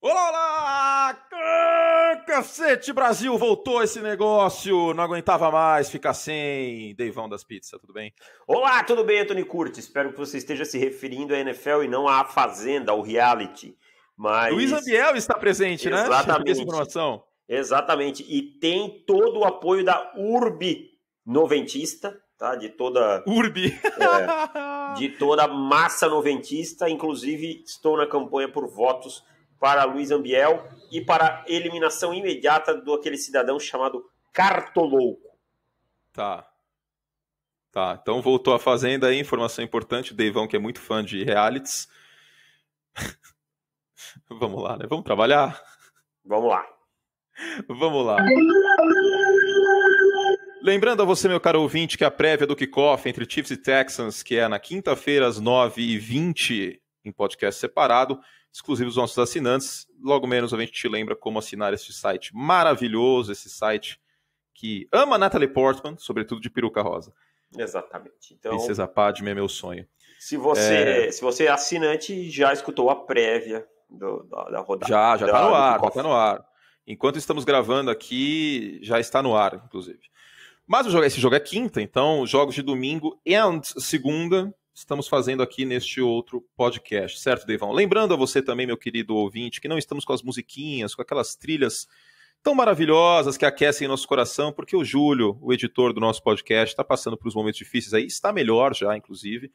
Olá, olá! Cacete Brasil, voltou esse negócio! Não aguentava mais ficar sem Deivão das Pizzas, tudo bem? Olá, tudo bem, Anthony Curti? Espero que você esteja se referindo à NFL e não à Fazenda, ao reality. Mas... Luiz Ambiel está presente, né? Exatamente. né? Exatamente. Exatamente. E tem todo o apoio da Urbi Noventista, tá? De toda. URB! É, de toda massa noventista. Inclusive, estou na campanha por votos para Luiz Ambiel e para eliminação imediata do aquele cidadão chamado Cartolouco. Tá. Tá, então voltou à Fazenda aí, informação importante, o Deivão que é muito fã de realities. Vamos lá, né? Vamos trabalhar? Vamos lá. Vamos lá. Lembrando a você, meu caro ouvinte, que a prévia do kickoff entre Chiefs e Texans, que é na quinta-feira às 9h20, em podcast separado, exclusivo dos nossos assinantes. Logo menos a gente te lembra como assinar esse site maravilhoso, esse site que ama Natalie Portman, sobretudo de peruca rosa. Exatamente. Então, Princesa Padme é meu sonho. Se você, é... se você é assinante, já escutou a prévia do, da, da, rodada. Já, já está no ar, já está no ar. Enquanto estamos gravando aqui, já está no ar, inclusive. Mas esse jogo é quinta, então jogos de domingo e segunda estamos fazendo aqui neste outro podcast, certo, Deivão? Lembrando a você também, meu querido ouvinte, que não estamos com as musiquinhas, com aquelas trilhas tão maravilhosas que aquecem nosso coração, porque o Júlio, o editor do nosso podcast, está passando por uns momentos difíceis aí, está melhor já, inclusive.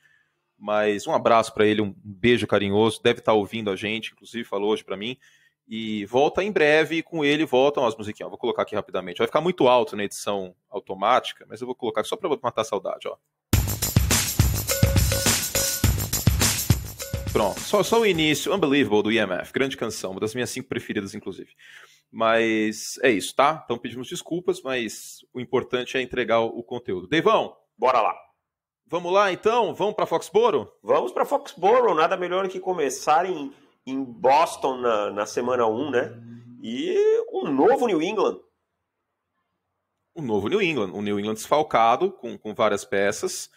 Mas um abraço para ele, um beijo carinhoso, deve estar tá ouvindo a gente, inclusive falou hoje para mim. E volta em breve, e com ele voltam as musiquinhas. Vou colocar aqui rapidamente. Vai ficar muito alto na edição automática, mas eu vou colocar só para matar a saudade, ó. Pronto, só, só o início, Unbelievable, do IMF, grande canção, uma das minhas cinco preferidas, inclusive. Mas é isso, tá? Então pedimos desculpas, mas o importante é entregar o, conteúdo. Deivão, bora lá! Vamos lá então? Vamos para Foxboro? Vamos para Foxboro, nada melhor que começar em, em Boston na, na semana 1, né? E um novo New England. Um novo New England, um New England desfalcado, com, com várias peças.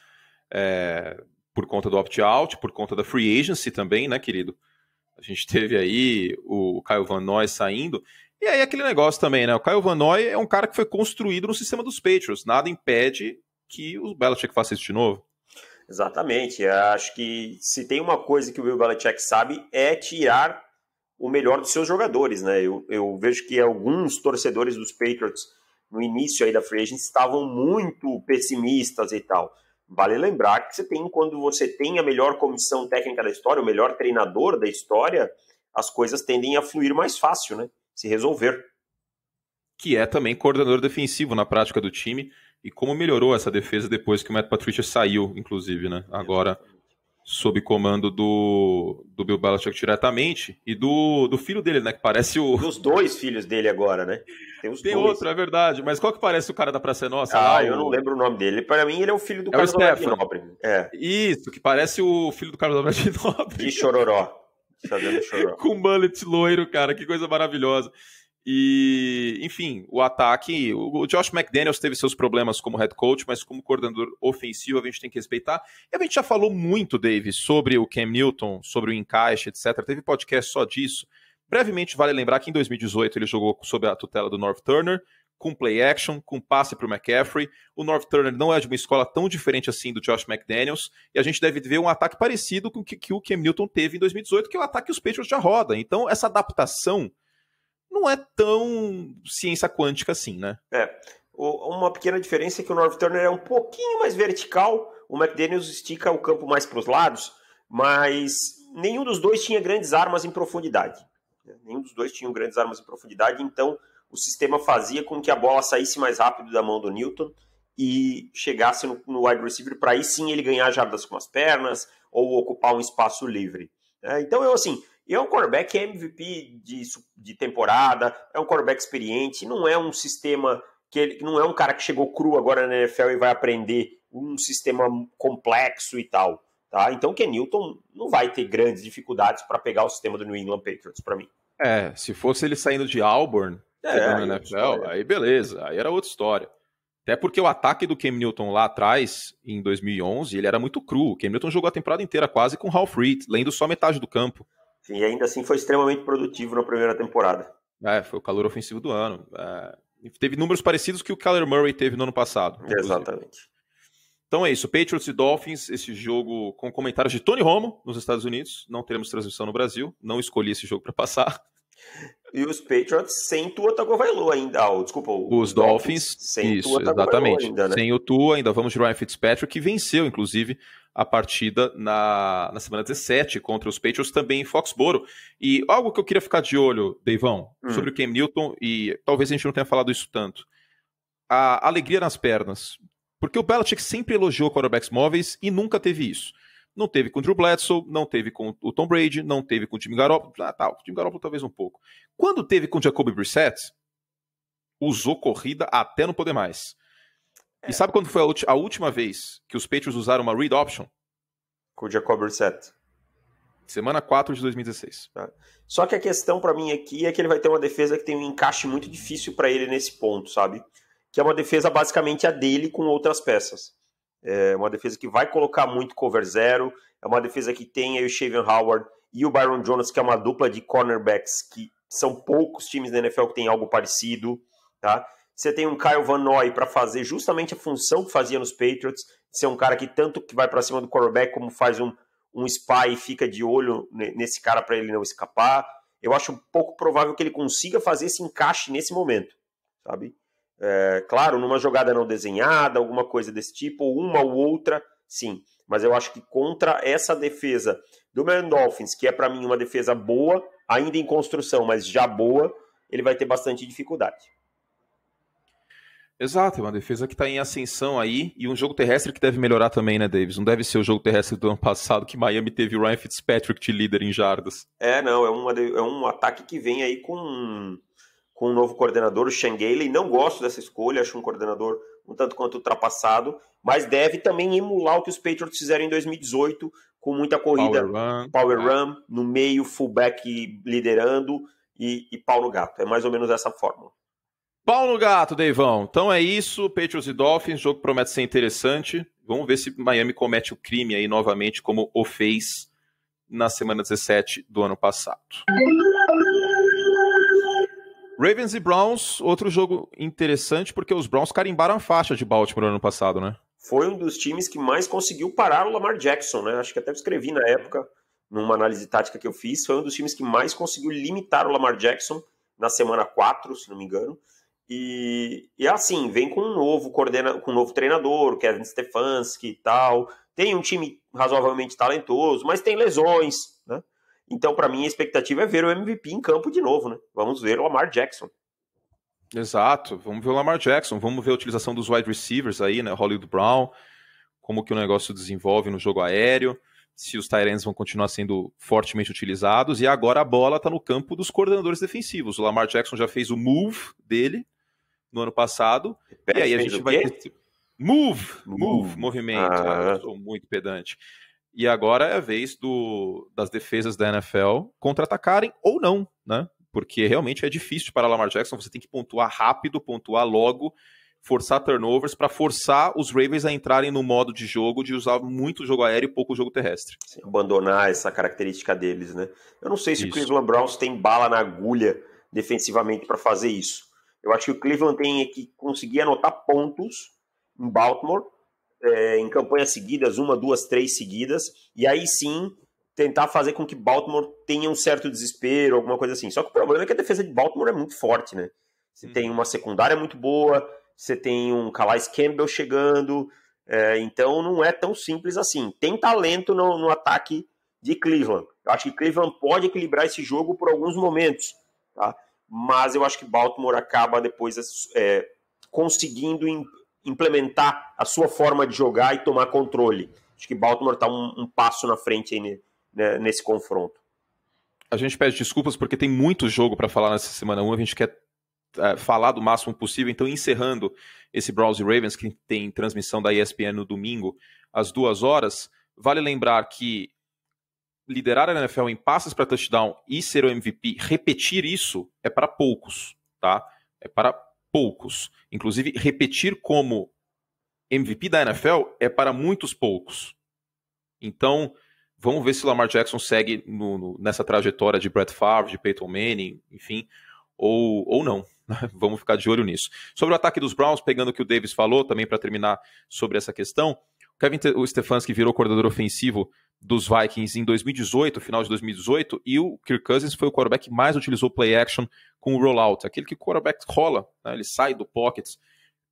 É, por conta do opt-out, por conta da free agency também, né, querido? A gente teve aí o Caio Van Noy saindo. E aí aquele negócio também, né? O Caio Van Noy é um cara que foi construído no sistema dos Patriots. Nada impede que o Belichick faça isso de novo. Exatamente. Eu acho que se tem uma coisa que o Will Belichick sabe é tirar o melhor dos seus jogadores, né? Eu, eu vejo que alguns torcedores dos Patriots no início aí da free agency estavam muito pessimistas e tal. Vale lembrar que você tem, quando você tem a melhor comissão técnica da história, o melhor treinador da história, as coisas tendem a fluir mais fácil, né? Se resolver. Que é também coordenador defensivo na prática do time. E como melhorou essa defesa depois que o Matt Patricia saiu, inclusive, né? Agora, sob comando do, do Bill Belichick diretamente e do, do filho dele, né? Que parece o. Dos dois filhos dele agora, né? Tem, os Tem dois. outro, é verdade. Mas qual que parece o cara da Praça é Nossa? Ah, lá, eu o... não lembro o nome dele. Para mim, ele é o filho do é Carlos Alberto Nobre. É. Isso, que parece o filho do Carlos Alberto Nobre. De chororó. Fazendo tá chororó. Com mullet loiro, cara. Que coisa maravilhosa. E, enfim, o ataque. O Josh McDaniels teve seus problemas como head coach, mas como coordenador ofensivo a gente tem que respeitar. E a gente já falou muito, Dave, sobre o Cam Newton, sobre o encaixe, etc. Teve podcast só disso. Brevemente, vale lembrar que em 2018 ele jogou sob a tutela do North Turner, com play action, com passe para o McCaffrey. O North Turner não é de uma escola tão diferente assim do Josh McDaniels, e a gente deve ver um ataque parecido com o que, que o Cam Newton teve em 2018, que é o ataque que os Patriots já roda. Então, essa adaptação não é tão ciência quântica assim, né? É. O, uma pequena diferença é que o North Turner é um pouquinho mais vertical, o McDaniels estica o campo mais para os lados, mas nenhum dos dois tinha grandes armas em profundidade. Nenhum dos dois tinha grandes armas em profundidade, então o sistema fazia com que a bola saísse mais rápido da mão do Newton e chegasse no, no wide receiver para aí sim ele ganhar jardas com as pernas ou ocupar um espaço livre. É, então eu assim, e é um quarterback MVP de, de temporada, é um quarterback experiente, não é um sistema que ele não é um cara que chegou cru agora na NFL e vai aprender um sistema complexo e tal, tá? Então que Newton não vai ter grandes dificuldades para pegar o sistema do New England Patriots para mim. É, se fosse ele saindo de Auburn, é, NFL, aí beleza, aí era outra história. Até porque o ataque do Cam Newton lá atrás, em 2011, ele era muito cru. O Cam Newton jogou a temporada inteira quase com Ralph Reed, lendo só metade do campo e ainda assim foi extremamente produtivo na primeira temporada. É, foi o calor ofensivo do ano. É, teve números parecidos que o Kyler Murray teve no ano passado. Exatamente. Então é isso, Patriots e Dolphins, esse jogo com comentários de Tony Romo nos Estados Unidos. Não teremos transmissão no Brasil, não escolhi esse jogo para passar. E os Patriots sem Tua Tagovailoa ainda, oh, desculpa. Os Dolphins, Dolphins sem isso, Tua exatamente. Ainda, né? Sem o Tua, ainda vamos de Ryan Fitzpatrick, que venceu, inclusive, a partida na, na semana 17 contra os Patriots, também em Foxboro. E algo que eu queria ficar de olho, Deivão, hum. sobre o Cam Newton, e talvez a gente não tenha falado isso tanto. A alegria nas pernas. Porque o Belichick sempre elogiou quarterbacks móveis e nunca teve isso. Não teve com o Drew Bledsoe, não teve com o Tom Brady, não teve com o Jimmy Garoppolo. Ah, tá, o Jimmy Garoppolo talvez um pouco. Quando teve com o Jacoby Brissett, usou corrida até não poder mais. É. E sabe quando foi a, a, última vez que os Patriots usaram uma read option? Com o Jacob Brissett. Semana 4 de 2016. Tá. É. Só que a questão para mim aqui é que ele vai ter uma defesa que tem um encaixe muito difícil para ele nesse ponto, sabe? Que é uma defesa basicamente a dele com outras peças. É uma defesa que vai colocar muito cover zero, é uma defesa que tem o Shaven Howard e o Byron Jones, que é uma dupla de cornerbacks que são poucos times da NFL que tem algo parecido, tá? Você tem um Kyle Van Noy para fazer justamente a função que fazia nos Patriots, ser um cara que tanto que vai para cima do quarterback como faz um, um spy e fica de olho nesse cara para ele não escapar. Eu acho pouco provável que ele consiga fazer esse encaixe nesse momento, sabe? É, claro, numa jogada não desenhada, alguma coisa desse tipo, ou uma ou outra, sim. Mas eu acho que contra essa defesa do Miami Dolphins, que é para mim uma defesa boa, ainda em construção, mas já boa, ele vai ter bastante dificuldade. Exato, é uma defesa que está em ascensão aí e um jogo terrestre que deve melhorar também, né, Davis? Não deve ser o jogo terrestre do ano passado que Miami teve o Ryan Fitzpatrick de líder em jardas. É, não, é, uma, é um ataque que vem aí com, com um novo coordenador, o Shangale. Não gosto dessa escolha, acho um coordenador um tanto quanto ultrapassado, mas deve também emular o que os Patriots fizeram em 2018, com muita corrida, power run, power run no meio, fullback liderando e, e pau no gato. É mais ou menos essa fórmula. Pau no gato, Deivão. Então é isso, Patriots e Dolphins, jogo promete ser interessante. Vamos ver se Miami comete o crime aí novamente, como o fez na semana 17 do ano passado. Ravens e Browns, outro jogo interessante, porque os Browns carimbaram a faixa de Baltimore no ano passado, né? Foi um dos times que mais conseguiu parar o Lamar Jackson, né? Acho que até escrevi na época, numa análise tática que eu fiz, foi um dos times que mais conseguiu limitar o Lamar Jackson na semana 4, se não me engano. E, e é assim, vem com um novo coordena, com um novo treinador, Kevin Stefanski e tal. Tem um time razoavelmente talentoso, mas tem lesões, né? Então, para mim, a expectativa é ver o MVP em campo de novo, né? Vamos ver o Lamar Jackson. Exato, vamos ver o Lamar Jackson, vamos ver a utilização dos wide receivers aí, né? Hollywood Brown, como que o negócio desenvolve no jogo aéreo, se os Tyrants vão continuar sendo fortemente utilizados, e agora a bola está no campo dos coordenadores defensivos. O Lamar Jackson já fez o move dele, no ano passado. e aí a gente vai. Ter... Move, move, move, movimento. Ah. Eu sou muito pedante. E agora é a vez do, das defesas da NFL contra-atacarem ou não, né? Porque realmente é difícil para Lamar Jackson, você tem que pontuar rápido, pontuar logo, forçar turnovers para forçar os Ravens a entrarem no modo de jogo de usar muito o jogo aéreo e pouco o jogo terrestre. Sem abandonar essa característica deles, né? Eu não sei se Isso. o Cleveland Browns tem bala na agulha defensivamente para fazer isso. Eu acho que o Cleveland tem que conseguir anotar pontos em Baltimore, é, em campanhas seguidas, uma, duas, três seguidas, e aí sim tentar fazer com que Baltimore tenha um certo desespero, alguma coisa assim. Só que o problema é que a defesa de Baltimore é muito forte, né? Você hum. tem uma secundária muito boa, você tem um Calais Campbell chegando, é, então não é tão simples assim. Tem talento no, no ataque de Cleveland. Eu acho que Cleveland pode equilibrar esse jogo por alguns momentos, tá? mas eu acho que Baltimore acaba depois é, conseguindo implementar a sua forma de jogar e tomar controle. Acho que Baltimore está um, um, passo na frente aí, né, nesse confronto. A gente pede desculpas porque tem muito jogo para falar nessa semana 1, a gente quer é, falar do máximo possível, então encerrando esse Browns e Ravens, que tem transmissão da ESPN no domingo, às duas horas, vale lembrar que liderar a NFL em passes para touchdown e ser o MVP, repetir isso é para poucos, tá? É para poucos. Inclusive, repetir como MVP da NFL é para muitos poucos. Então, vamos ver se o Lamar Jackson segue no, no, nessa trajetória de Brett Favre, de Peyton Manning, enfim, ou, ou não. vamos ficar de olho nisso. Sobre o ataque dos Browns, pegando o que o Davis falou, também para terminar sobre essa questão, o Kevin o Stefanski virou coordenador ofensivo dos Vikings em 2018, final de 2018, e o Kirk Cousins foi o quarterback que mais utilizou play action com o rollout. Aquele que o quarterback rola, né, ele sai do pocket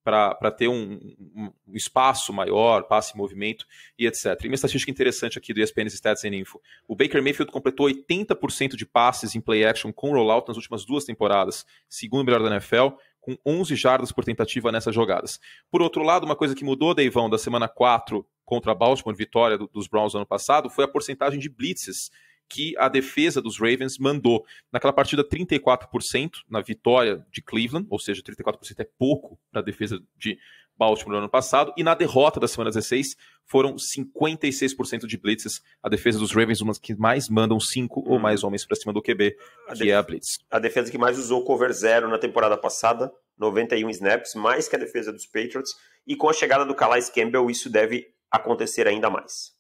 para ter um, um, espaço maior, passe em movimento e etc. E uma estatística interessante aqui do ESPN Stats and Info. O Baker Mayfield completou 80% de passes em play action com rollout nas últimas duas temporadas, segundo o melhor da NFL, com 11 jardas por tentativa nessas jogadas. Por outro lado, uma coisa que mudou, Deivão, da semana 4 contra Baltimore, vitória do, dos Browns ano passado, foi a porcentagem de blitzes que a defesa dos Ravens mandou. Naquela partida, 34% na vitória de Cleveland, ou seja, 34% é pouco para a defesa de Baltimore no ano passado, e na derrota da semana 16 foram 56% de blitzes. A defesa dos Ravens, uma que mais mandam cinco ou mais homens para cima do QB, que é a blitz. A defesa que mais usou cover zero na temporada passada, 91 snaps, mais que a defesa dos Patriots, e com a chegada do Calais Campbell, isso deve acontecer ainda mais.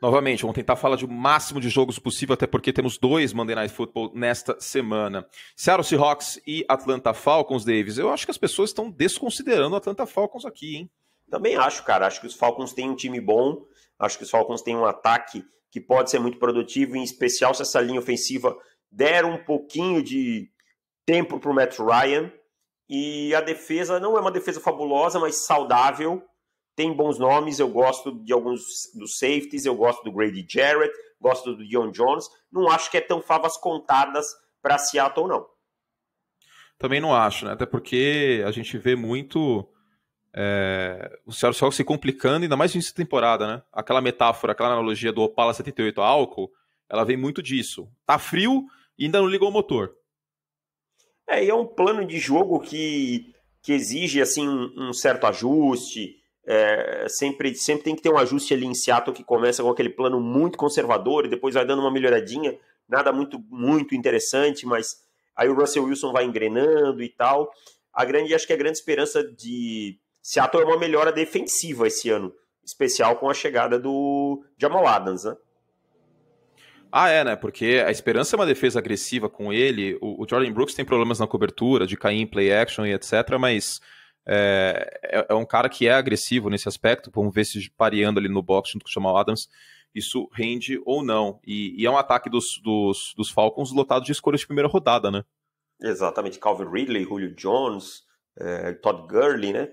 Novamente, vamos tentar falar de o máximo de jogos possível, até porque temos dois Monday Night Football nesta semana. Seattle Seahawks e Atlanta Falcons, Davis. Eu acho que as pessoas estão desconsiderando o Atlanta Falcons aqui, hein? Também acho, cara. Acho que os Falcons têm um time bom. Acho que os Falcons têm um ataque que pode ser muito produtivo, em especial se essa linha ofensiva der um pouquinho de tempo para o Matt Ryan. E a defesa não é uma defesa fabulosa, mas saudável. Tem bons nomes, eu gosto de alguns dos safeties, eu gosto do Grady Jarrett, gosto do Dion Jones. Não acho que é tão favas contadas para Seattle, não. Também não acho, né? Até porque a gente vê muito é, o Seattle se complicando, ainda mais no início da temporada, né? Aquela metáfora, aquela analogia do Opala 78 álcool, ela vem muito disso. Tá frio e ainda não ligou o motor. É, e é um plano de jogo que, que exige assim um, um certo ajuste. É, sempre, sempre tem que ter um ajuste ali em Seattle que começa com aquele plano muito conservador e depois vai dando uma melhoradinha. Nada muito, muito interessante, mas aí o Russell Wilson vai engrenando e tal. A grande, acho que a grande esperança de Seattle é uma melhora defensiva esse ano, especial com a chegada do Jamal Adams, né? Ah, é, né? Porque a esperança é uma defesa agressiva com ele. O, o Jordan Brooks tem problemas na cobertura, de cair em play action e etc. Mas é, é, é um cara que é agressivo nesse aspecto. Vamos ver se pareando ali no box junto com o Jamal Adams isso rende ou não. E, e é um ataque dos, dos, dos, Falcons lotado de escolhas de primeira rodada, né? Exatamente. Calvin Ridley, Julio Jones, é, Todd Gurley, né?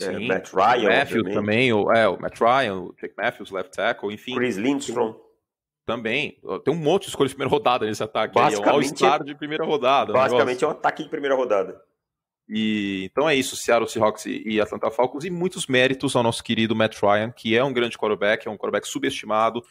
É, Sim, é, Matt Ryan. Matthew também, também o, é, o Matt Ryan, o Jake Matthews, left tackle, enfim. Chris Lindstrom. Também. Tem um monte de escolha de primeira rodada nesse ataque. Aí, é um de primeira rodada. Basicamente é um ataque de primeira rodada. E então é isso, Seattle Seahawks e Atlanta Falcons, e muitos méritos ao nosso querido Matt Ryan, que é um grande quarterback, é um quarterback subestimado,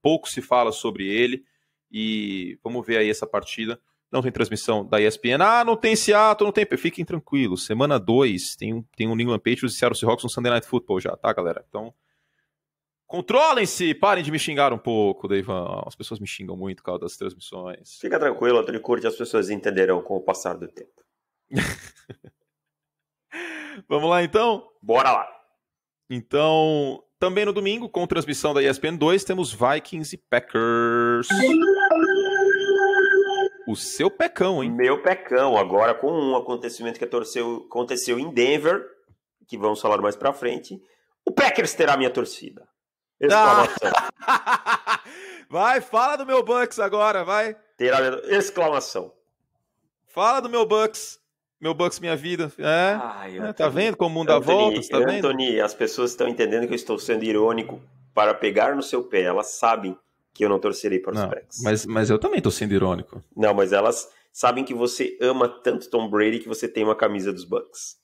pouco se fala sobre ele, e vamos ver aí essa partida. Não tem transmissão da ESPN. Ah, não tem Seattle, não tem. Fiquem tranquilos. Semana 2 tem, um, tem um New England Patriots e Seattle Seahawks no um Sunday Night Football já, tá, galera? Então Controlem-se, parem de me xingar um pouco, Deivan. As pessoas me xingam muito por causa das transmissões. Fica tranquilo, Antônio curte as pessoas entenderão com o passar do tempo. Vamos lá então? Bora lá. Então, também no domingo, com transmissão da ESPN 2, temos Vikings e Packers. O seu pecão, hein? Meu pecão, agora com um acontecimento que torceu aconteceu em Denver, que vamos falar mais pra frente. O Packers terá minha torcida. Exclamação. Tá ah. Vai, fala do meu Bucks agora, vai. Terá exclamação. Fala do meu Bucks. Meu Bucks, minha vida. É. Ai, é tá vendo como o mundo dá voltas? Tá Anthony, vendo? Anthony, as pessoas estão entendendo que eu estou sendo irônico para pegar no seu pé. Elas sabem que eu não torcerei para os não, Mas, mas eu também estou sendo irônico. Não, mas elas sabem que você ama tanto Tom Brady que você tem uma camisa dos Bucks.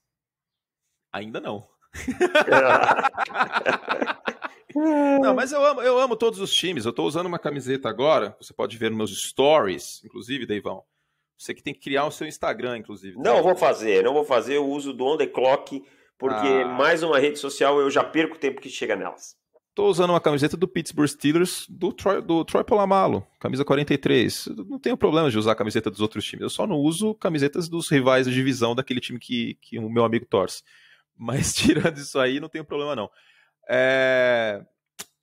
Ainda não. É. Não, mas eu amo, eu amo todos os times. Eu tô usando uma camiseta agora. Você pode ver nos meus stories, inclusive, Deivão. Você que tem que criar o seu Instagram, inclusive. Tá? Não vou fazer, não vou fazer. Eu uso do On The Clock, porque ah. mais uma rede social eu já perco o tempo que chega nelas. Tô usando uma camiseta do Pittsburgh Steelers do Troy, do Troy Polamalo, camisa 43. não tenho problema de usar a camiseta dos outros times. Eu só não uso camisetas dos rivais de divisão daquele time que, que o meu amigo torce. Mas tirando isso aí, não tenho problema não. É...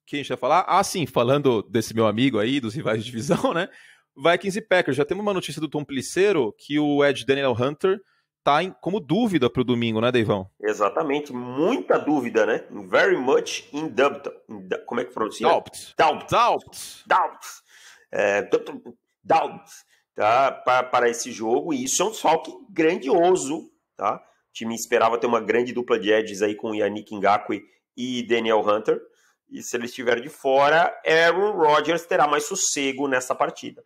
Quem a gente vai falar? Ah, sim, falando desse meu amigo aí, dos rivais de divisão, né? Vikings e Packers. Já temos uma notícia do Tom Pliceiro que o Ed Daniel Hunter tá em, como dúvida para o domingo, né, Deivão? Exatamente, muita dúvida, né? Very much in doubt. In Como é que pronuncia? Doubt. Doubt. Doubt. Doubt. É, doubt. Tá, para, para esse jogo, e isso é um salque grandioso, tá? O time esperava ter uma grande dupla de edges aí com o Yannick Ngakwe e Daniel Hunter. E se ele estiver de fora, Aaron Rodgers terá mais sossego nessa partida.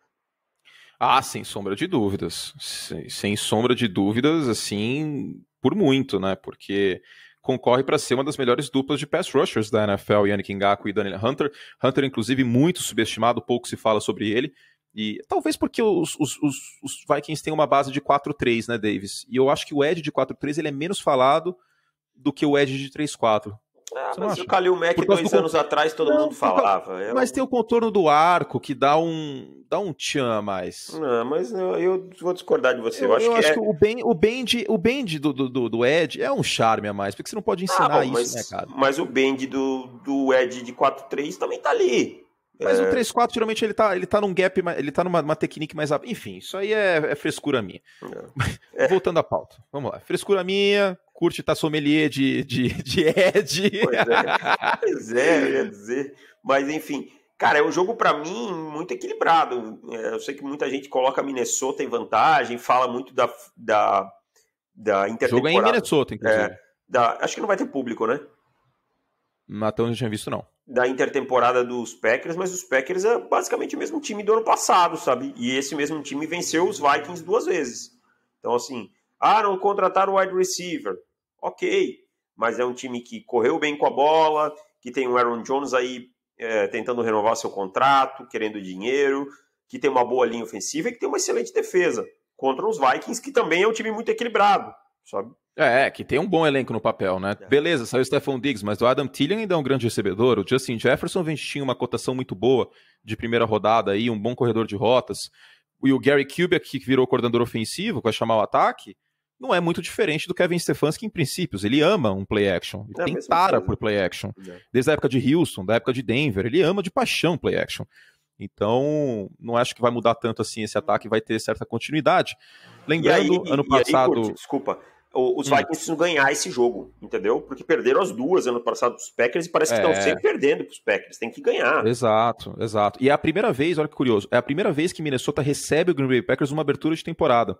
Ah, sem sombra de dúvidas. Sem, sem sombra de dúvidas, assim, por muito, né? Porque concorre para ser uma das melhores duplas de pass rushers da NFL, Yannick Ngaku e Daniel Hunter. Hunter, inclusive, muito subestimado, pouco se fala sobre ele. E talvez porque os, os, os, os Vikings têm uma base de 4-3, né, Davis? E eu acho que o Edge de 4-3 ele é menos falado do que o Edge de 3-4. Ah, mas o Kalil Mac dois anos atrás todo não, mundo falava. Eu... Mas tem o contorno do arco que dá um dá um tchan a mais. Não, mas eu, eu vou discordar de você. Eu, eu acho, eu que, acho é... que o bend, o bend, o bend do, do, do, Ed é um charme a mais, porque você não pode ah, ensinar ah, bom, isso, mas, né, cara? Mas o bend do, do Ed de 4-3 também tá ali. Mas é... o 3-4, geralmente, ele tá, ele tá num gap, ele tá numa técnica mais. Enfim, isso aí é, é frescura minha. É. Voltando à pauta. Vamos lá. Frescura minha, curte tá sommelier de, de, de Ed. Pois é, pois é, eu ia dizer. Mas enfim, cara, é um jogo para mim muito equilibrado. É, eu sei que muita gente coloca Minnesota em vantagem, fala muito da, da, da intertemporada. Jogo é em Minnesota, é, inclusive. É, da, acho que não vai ter público, né? Matão não tinha visto, não. Da intertemporada dos Packers, mas os Packers é basicamente o mesmo time do ano passado, sabe? E esse mesmo time venceu os Vikings duas vezes. Então, assim, ah, não contrataram o wide receiver. Ok, mas é um time que correu bem com a bola, que tem o Aaron Jones aí é, tentando renovar seu contrato, querendo dinheiro, que tem uma boa linha ofensiva e que tem uma excelente defesa contra os Vikings, que também é um time muito equilibrado, sabe? É, é que tem um bom elenco no papel, né? É. Beleza, saiu o Stephon Diggs, mas o Adam Tillian ainda é um grande recebedor. O Justin Jefferson vem tinha uma cotação muito boa de primeira rodada aí, um bom corredor de rotas. E o Gary Kubiak, que virou coordenador ofensivo, que vai chamar o ataque, não é muito diferente do Kevin Stefanski em princípios. Ele ama um play action, ele é tem tara por play action. É. Desde a época de Houston, da época de Denver, ele ama de paixão play action. Então, não acho que vai mudar tanto assim esse ataque, vai ter certa continuidade. Lembrando, aí, ano e, passado. E aí, Kurt, desculpa, os hum. Vikings precisam ganhar esse jogo, entendeu? Porque perderam as duas ano passado os Packers e parece que é. estão sempre perdendo para os Packers, tem que ganhar. Exato, exato. E é a primeira vez, olha que curioso, é a primeira vez que Minnesota recebe o Green Bay Packers numa abertura de temporada.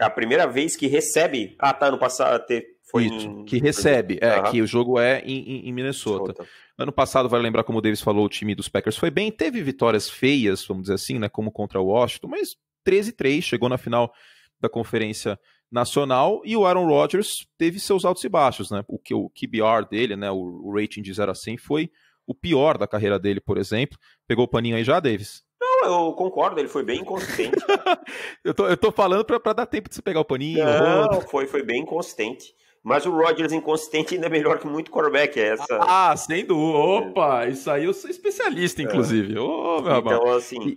É a primeira vez que recebe. Ah, tá, ano passado foi. Isso, em... que recebe, é, uhum. que o jogo é em, em Minnesota. Minnesota. Ano passado, vai vale lembrar como o Davis falou, o time dos Packers foi bem, teve vitórias feias, vamos dizer assim, né, como contra o Washington, mas 13-3, chegou na final da Conferência Nacional e o Aaron Rodgers teve seus altos e baixos, né? O que o QBR dele, né, o, o rating de 0 a 100 foi o pior da carreira dele, por exemplo. Pegou o paninho aí já, Davis? eu concordo, ele foi bem inconsistente. eu, tô, eu tô falando pra, pra dar tempo de você pegar o paninho. Não, foi, foi bem inconsistente. Mas o Rodgers inconsistente ainda é melhor que muito quarterback, é essa. Ah, sem dúvida. Opa, é. isso aí eu sou especialista, é. inclusive. É. Oh, meu então, assim,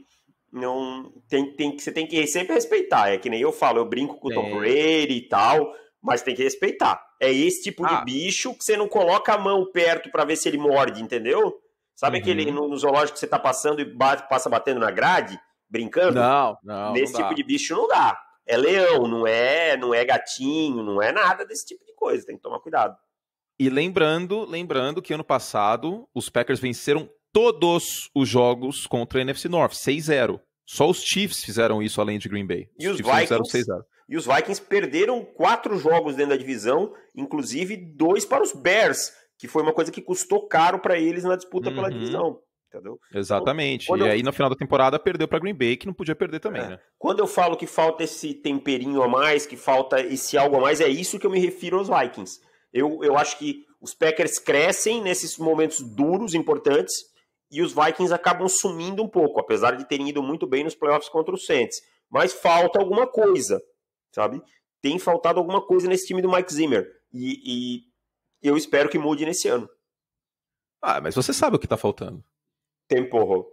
não tem, tem, você tem que sempre respeitar. É que nem eu falo, eu brinco com o é. Tom Brady e tal, mas tem que respeitar. É esse tipo ah. de bicho que você não coloca a mão perto para ver se ele morde, entendeu? Sabe uhum. aquele no, no zoológico que você está passando e bate, passa batendo na grade, brincando? Não, não. Nesse não tipo dá. de bicho não dá. É leão, não é, não é gatinho, não é nada desse tipo de coisa. Tem que tomar cuidado. E lembrando, lembrando que ano passado os Packers venceram todos os jogos contra a NFC North, 6-0. Só os Chiefs fizeram isso além de Green Bay. e os, Vikings, e os Vikings perderam quatro jogos dentro da divisão, inclusive dois para os Bears que foi uma coisa que custou caro para eles na disputa uhum. pela divisão. Entendeu? Exatamente. Então, eu... e aí no final da temporada perdeu para Green Bay, que não podia perder também, é. né? Quando eu falo que falta esse temperinho a mais, que falta esse algo a mais, é isso que eu me refiro aos Vikings. Eu, eu acho que os Packers crescem nesses momentos duros, importantes, e os Vikings acabam sumindo um pouco, apesar de terem ido muito bem nos playoffs contra os Saints. Mas falta alguma coisa, sabe? Tem faltado alguma coisa nesse time do Mike Zimmer. E, e e eu espero que mude nesse ano. Ah, mas você sabe o que tá faltando. Tempo.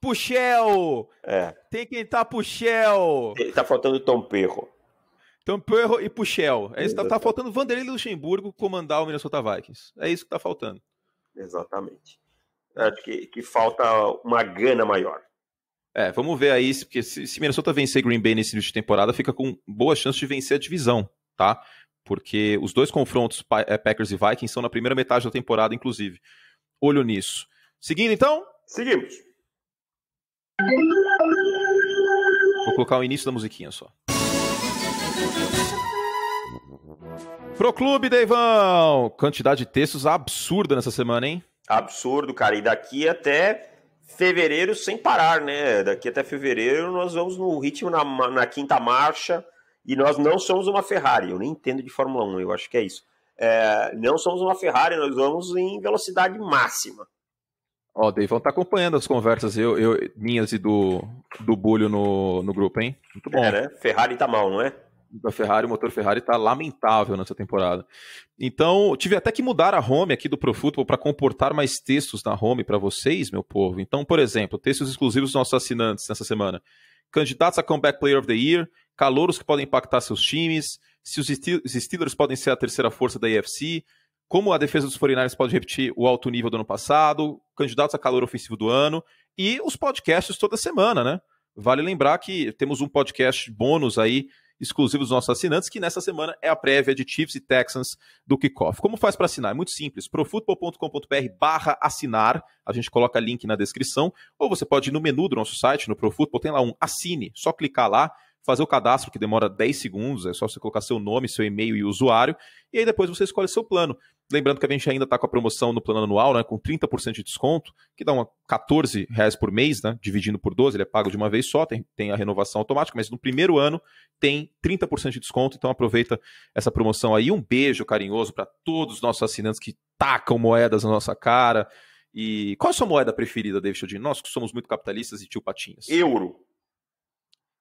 Puxel! É. Tem que entrar tá Puxel! Tá faltando Tom Perro. Tom Perro e Puxel. É isso, tá, tá faltando Vanderlei Luxemburgo comandar o Minnesota Vikings. É isso que tá faltando. Exatamente. Acho que, que falta uma gana maior. É, vamos ver aí, porque se, se Minnesota vencer Green Bay nesse início de temporada, fica com boa chance de vencer a divisão, tá? porque os dois confrontos, é, Packers e Vikings, são na primeira metade da temporada, inclusive. Olho nisso. Seguindo então? Seguimos. Vou colocar o início da musiquinha só. Pro Clube, Deivão! Quantidade de textos absurda nessa semana, hein? Absurdo, cara. E daqui até fevereiro sem parar, né? Daqui até fevereiro nós vamos no ritmo na, na quinta marcha e nós não somos uma Ferrari, eu nem entendo de Fórmula 1, eu acho que é isso. É, não somos uma Ferrari, nós vamos em velocidade máxima. Ó, o Deivão tá acompanhando as conversas eu, eu, minhas e do, do Bulho no, no grupo, hein? Muito bom. É, né? Ferrari tá mal, não é? da Ferrari, o motor Ferrari está lamentável nessa temporada. Então, tive até que mudar a home aqui do Pro Football para comportar mais textos na home para vocês, meu povo. Então, por exemplo, textos exclusivos dos nossos assinantes nessa semana candidatos a Comeback Player of the Year, calouros que podem impactar seus times, se os Steelers podem ser a terceira força da AFC, como a defesa dos 49 pode repetir o alto nível do ano passado, candidatos a calor ofensivo do ano e os podcasts toda semana, né? Vale lembrar que temos um podcast bônus aí exclusivos dos nossos assinantes, que nessa semana é a prévia de Chiefs e Texans do kickoff. Como faz para assinar? É muito simples, profutbol.com.br barra assinar, a gente coloca link na descrição, ou você pode ir no menu do nosso site, no Profutbol, tem lá um assine, só clicar lá, fazer o cadastro, que demora 10 segundos, é só você colocar seu nome, seu e-mail e usuário, e aí depois você escolhe seu plano. Lembrando que a gente ainda está com a promoção no plano anual, né, com 30% de desconto, que dá uma 14 reais por mês, né, dividindo por 12, ele é pago de uma vez só, tem, tem a renovação automática, mas no primeiro ano tem 30% de desconto, então aproveita essa promoção aí. Um beijo carinhoso para todos os nossos assinantes que tacam moedas na nossa cara. E qual é a sua moeda preferida, David Chodin? Nós que somos muito capitalistas e tio Patinhas. Euro.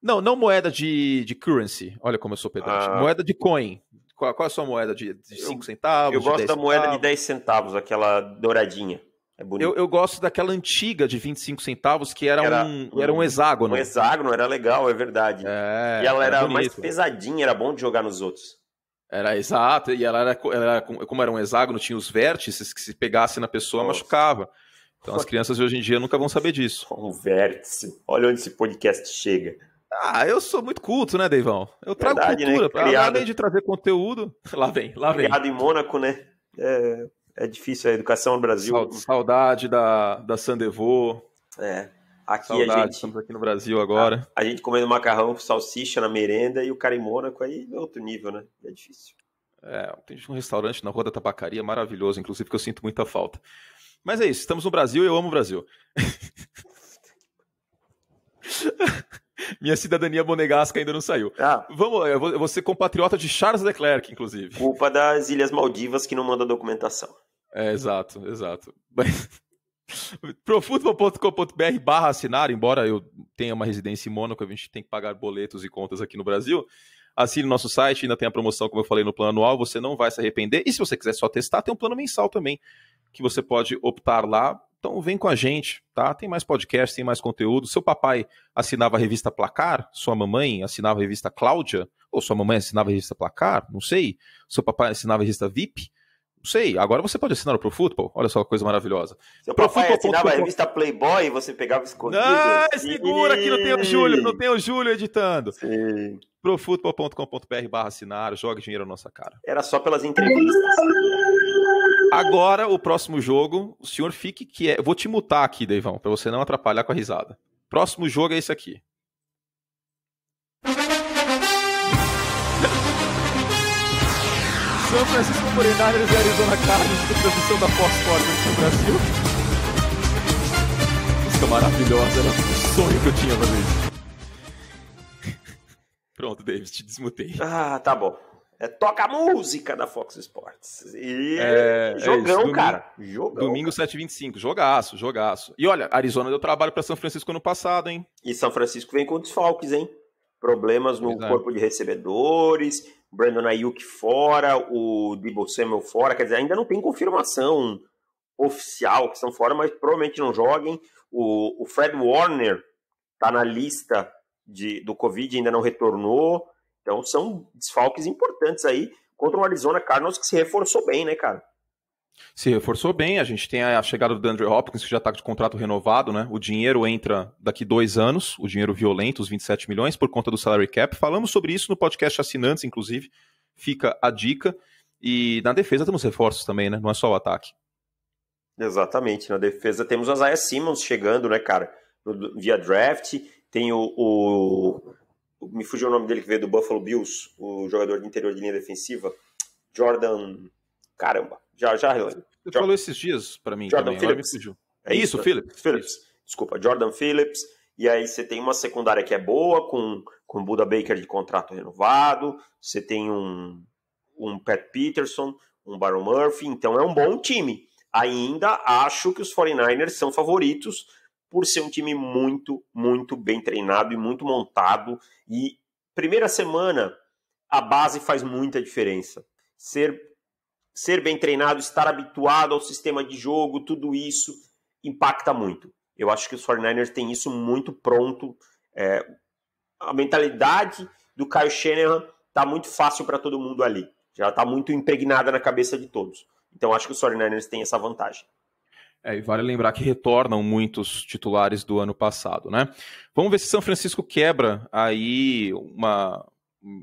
Não, não moeda de, de currency. Olha como eu sou pedante. Ah. Moeda de coin. Qual, qual é a sua moeda? De 5 centavos? Eu gosto da moeda centavos. de 10 centavos, aquela douradinha. É bonito. Eu, eu gosto daquela antiga de 25 centavos, que era, era um, era um hexágono. Um hexágono, era legal, é verdade. É, e ela era, é era mais pesadinha, era bom de jogar nos outros. Era exato, e ela era, ela era, como era um hexágono, tinha os vértices que se pegasse na pessoa Nossa. machucava. Então as crianças de hoje em dia nunca vão saber disso. Um vértice. Olha onde esse podcast chega. Ah, eu sou muito culto, né, Deivão? Eu trago Verdade, né? cultura. Né? Criado... Além de trazer conteúdo, lá vem, lá vem. Criado em Mônaco, né? É, é difícil a educação no Brasil. Saudade da, da Sandevô. É. Aqui Saudade, a gente. Estamos aqui no Brasil agora. A, a, gente comendo macarrão com salsicha na merenda e o cara em Mônaco aí é outro nível, né? É difícil. É, tem um restaurante na Rua da Tabacaria maravilhoso, inclusive, que eu sinto muita falta. Mas é isso, estamos no Brasil e eu amo o Brasil. Minha cidadania monegasca ainda não saiu. Ah. Vamos, eu vou, eu vou ser compatriota de Charles Leclerc, inclusive. Culpa das Ilhas Maldivas que não manda documentação. É, exato, exato. Mas profutbol.com.br barra assinar, embora eu tenha uma residência em Mônaco, a gente tem que pagar boletos e contas aqui no Brasil. Assine nosso site, ainda tem a promoção, como eu falei, no plano anual, você não vai se arrepender. E se você quiser só testar, tem um plano mensal também, que você pode optar lá então vem com a gente, tá? Tem mais podcast, tem mais conteúdo. Seu papai assinava a revista Placar, sua mamãe assinava a revista Cláudia, ou sua mamãe assinava a revista Placar, não sei. Seu papai assinava a revista VIP, não sei. Agora você pode assinar o Pro Football. Olha só que coisa maravilhosa. Seu Pro papai Football. assinava a revista Playboy e você pegava escondido. Ah, segura que não tem o Júlio, não tem o Júlio editando. Sim. Profutbol.com.br barra assinar, jogue dinheiro na nossa cara. Era só pelas entrevistas. Agora, o próximo jogo, o senhor fique que é. vou te mutar aqui, Deivão, para você não atrapalhar com a risada. Próximo jogo é esse aqui. São Francisco Morinários ers e Arizona Carlos, com transmissão da Fox Sports do Brasil. Música maravilhosa, era né? um sonho que eu tinha fazer isso. Pronto, Davis, te desmutei. Ah, tá bom. É, toca a música da Fox Sports. E é, é jogão, é domingo, cara. Jogão. Domingo 7h25. Jogaço, jogaço. E olha, Arizona deu trabalho para São Francisco ano passado, hein? E São Francisco vem com desfalques, hein? Problemas no Exato. corpo de recebedores, Brandon Ayuk fora, o Debo Samuel fora. Quer dizer, ainda não tem confirmação oficial que estão fora, mas provavelmente não joguem. O, o Fred Warner tá na lista de, do Covid, ainda não retornou. Então são desfalques importantes aí contra o Arizona Cardinals que se reforçou bem, né, cara? Se reforçou bem, a gente tem a chegada do Andrew Hopkins, que já está de contrato renovado, né? O dinheiro entra daqui dois anos, o dinheiro violento, os 27 milhões, por conta do salary cap. Falamos sobre isso no podcast Assinantes, inclusive, fica a dica. E na defesa temos reforços também, né? Não é só o ataque. Exatamente, na defesa temos o Isaiah Simmons chegando, né, cara? Via draft, tem o, o me fugiu o nome dele que veio do Buffalo Bills, o jogador de interior de linha defensiva, Jordan. Caramba, já, já Você Jordan... falou esses dias para mim. Jordan também, Phillips. fugiu. É, é isso, isso Phillips. Phillips. Desculpa, Jordan Phillips. E aí você tem uma secundária que é boa, com com Buda Baker de contrato renovado. Você tem um, um Pat Peterson, um Baron Murphy. Então é um bom time. Ainda acho que os 49ers são favoritos por ser um time muito, muito bem treinado e muito montado. E primeira semana, a base faz muita diferença. Ser, ser bem treinado, estar habituado ao sistema de jogo, tudo isso impacta muito. Eu acho que os 49ers têm isso muito pronto. É, a mentalidade do Kyle Shanahan está muito fácil para todo mundo ali. Já está muito impregnada na cabeça de todos. Então acho que os 49ers têm essa vantagem. É, e vale lembrar que retornam muitos titulares do ano passado, né? Vamos ver se São Francisco quebra aí uma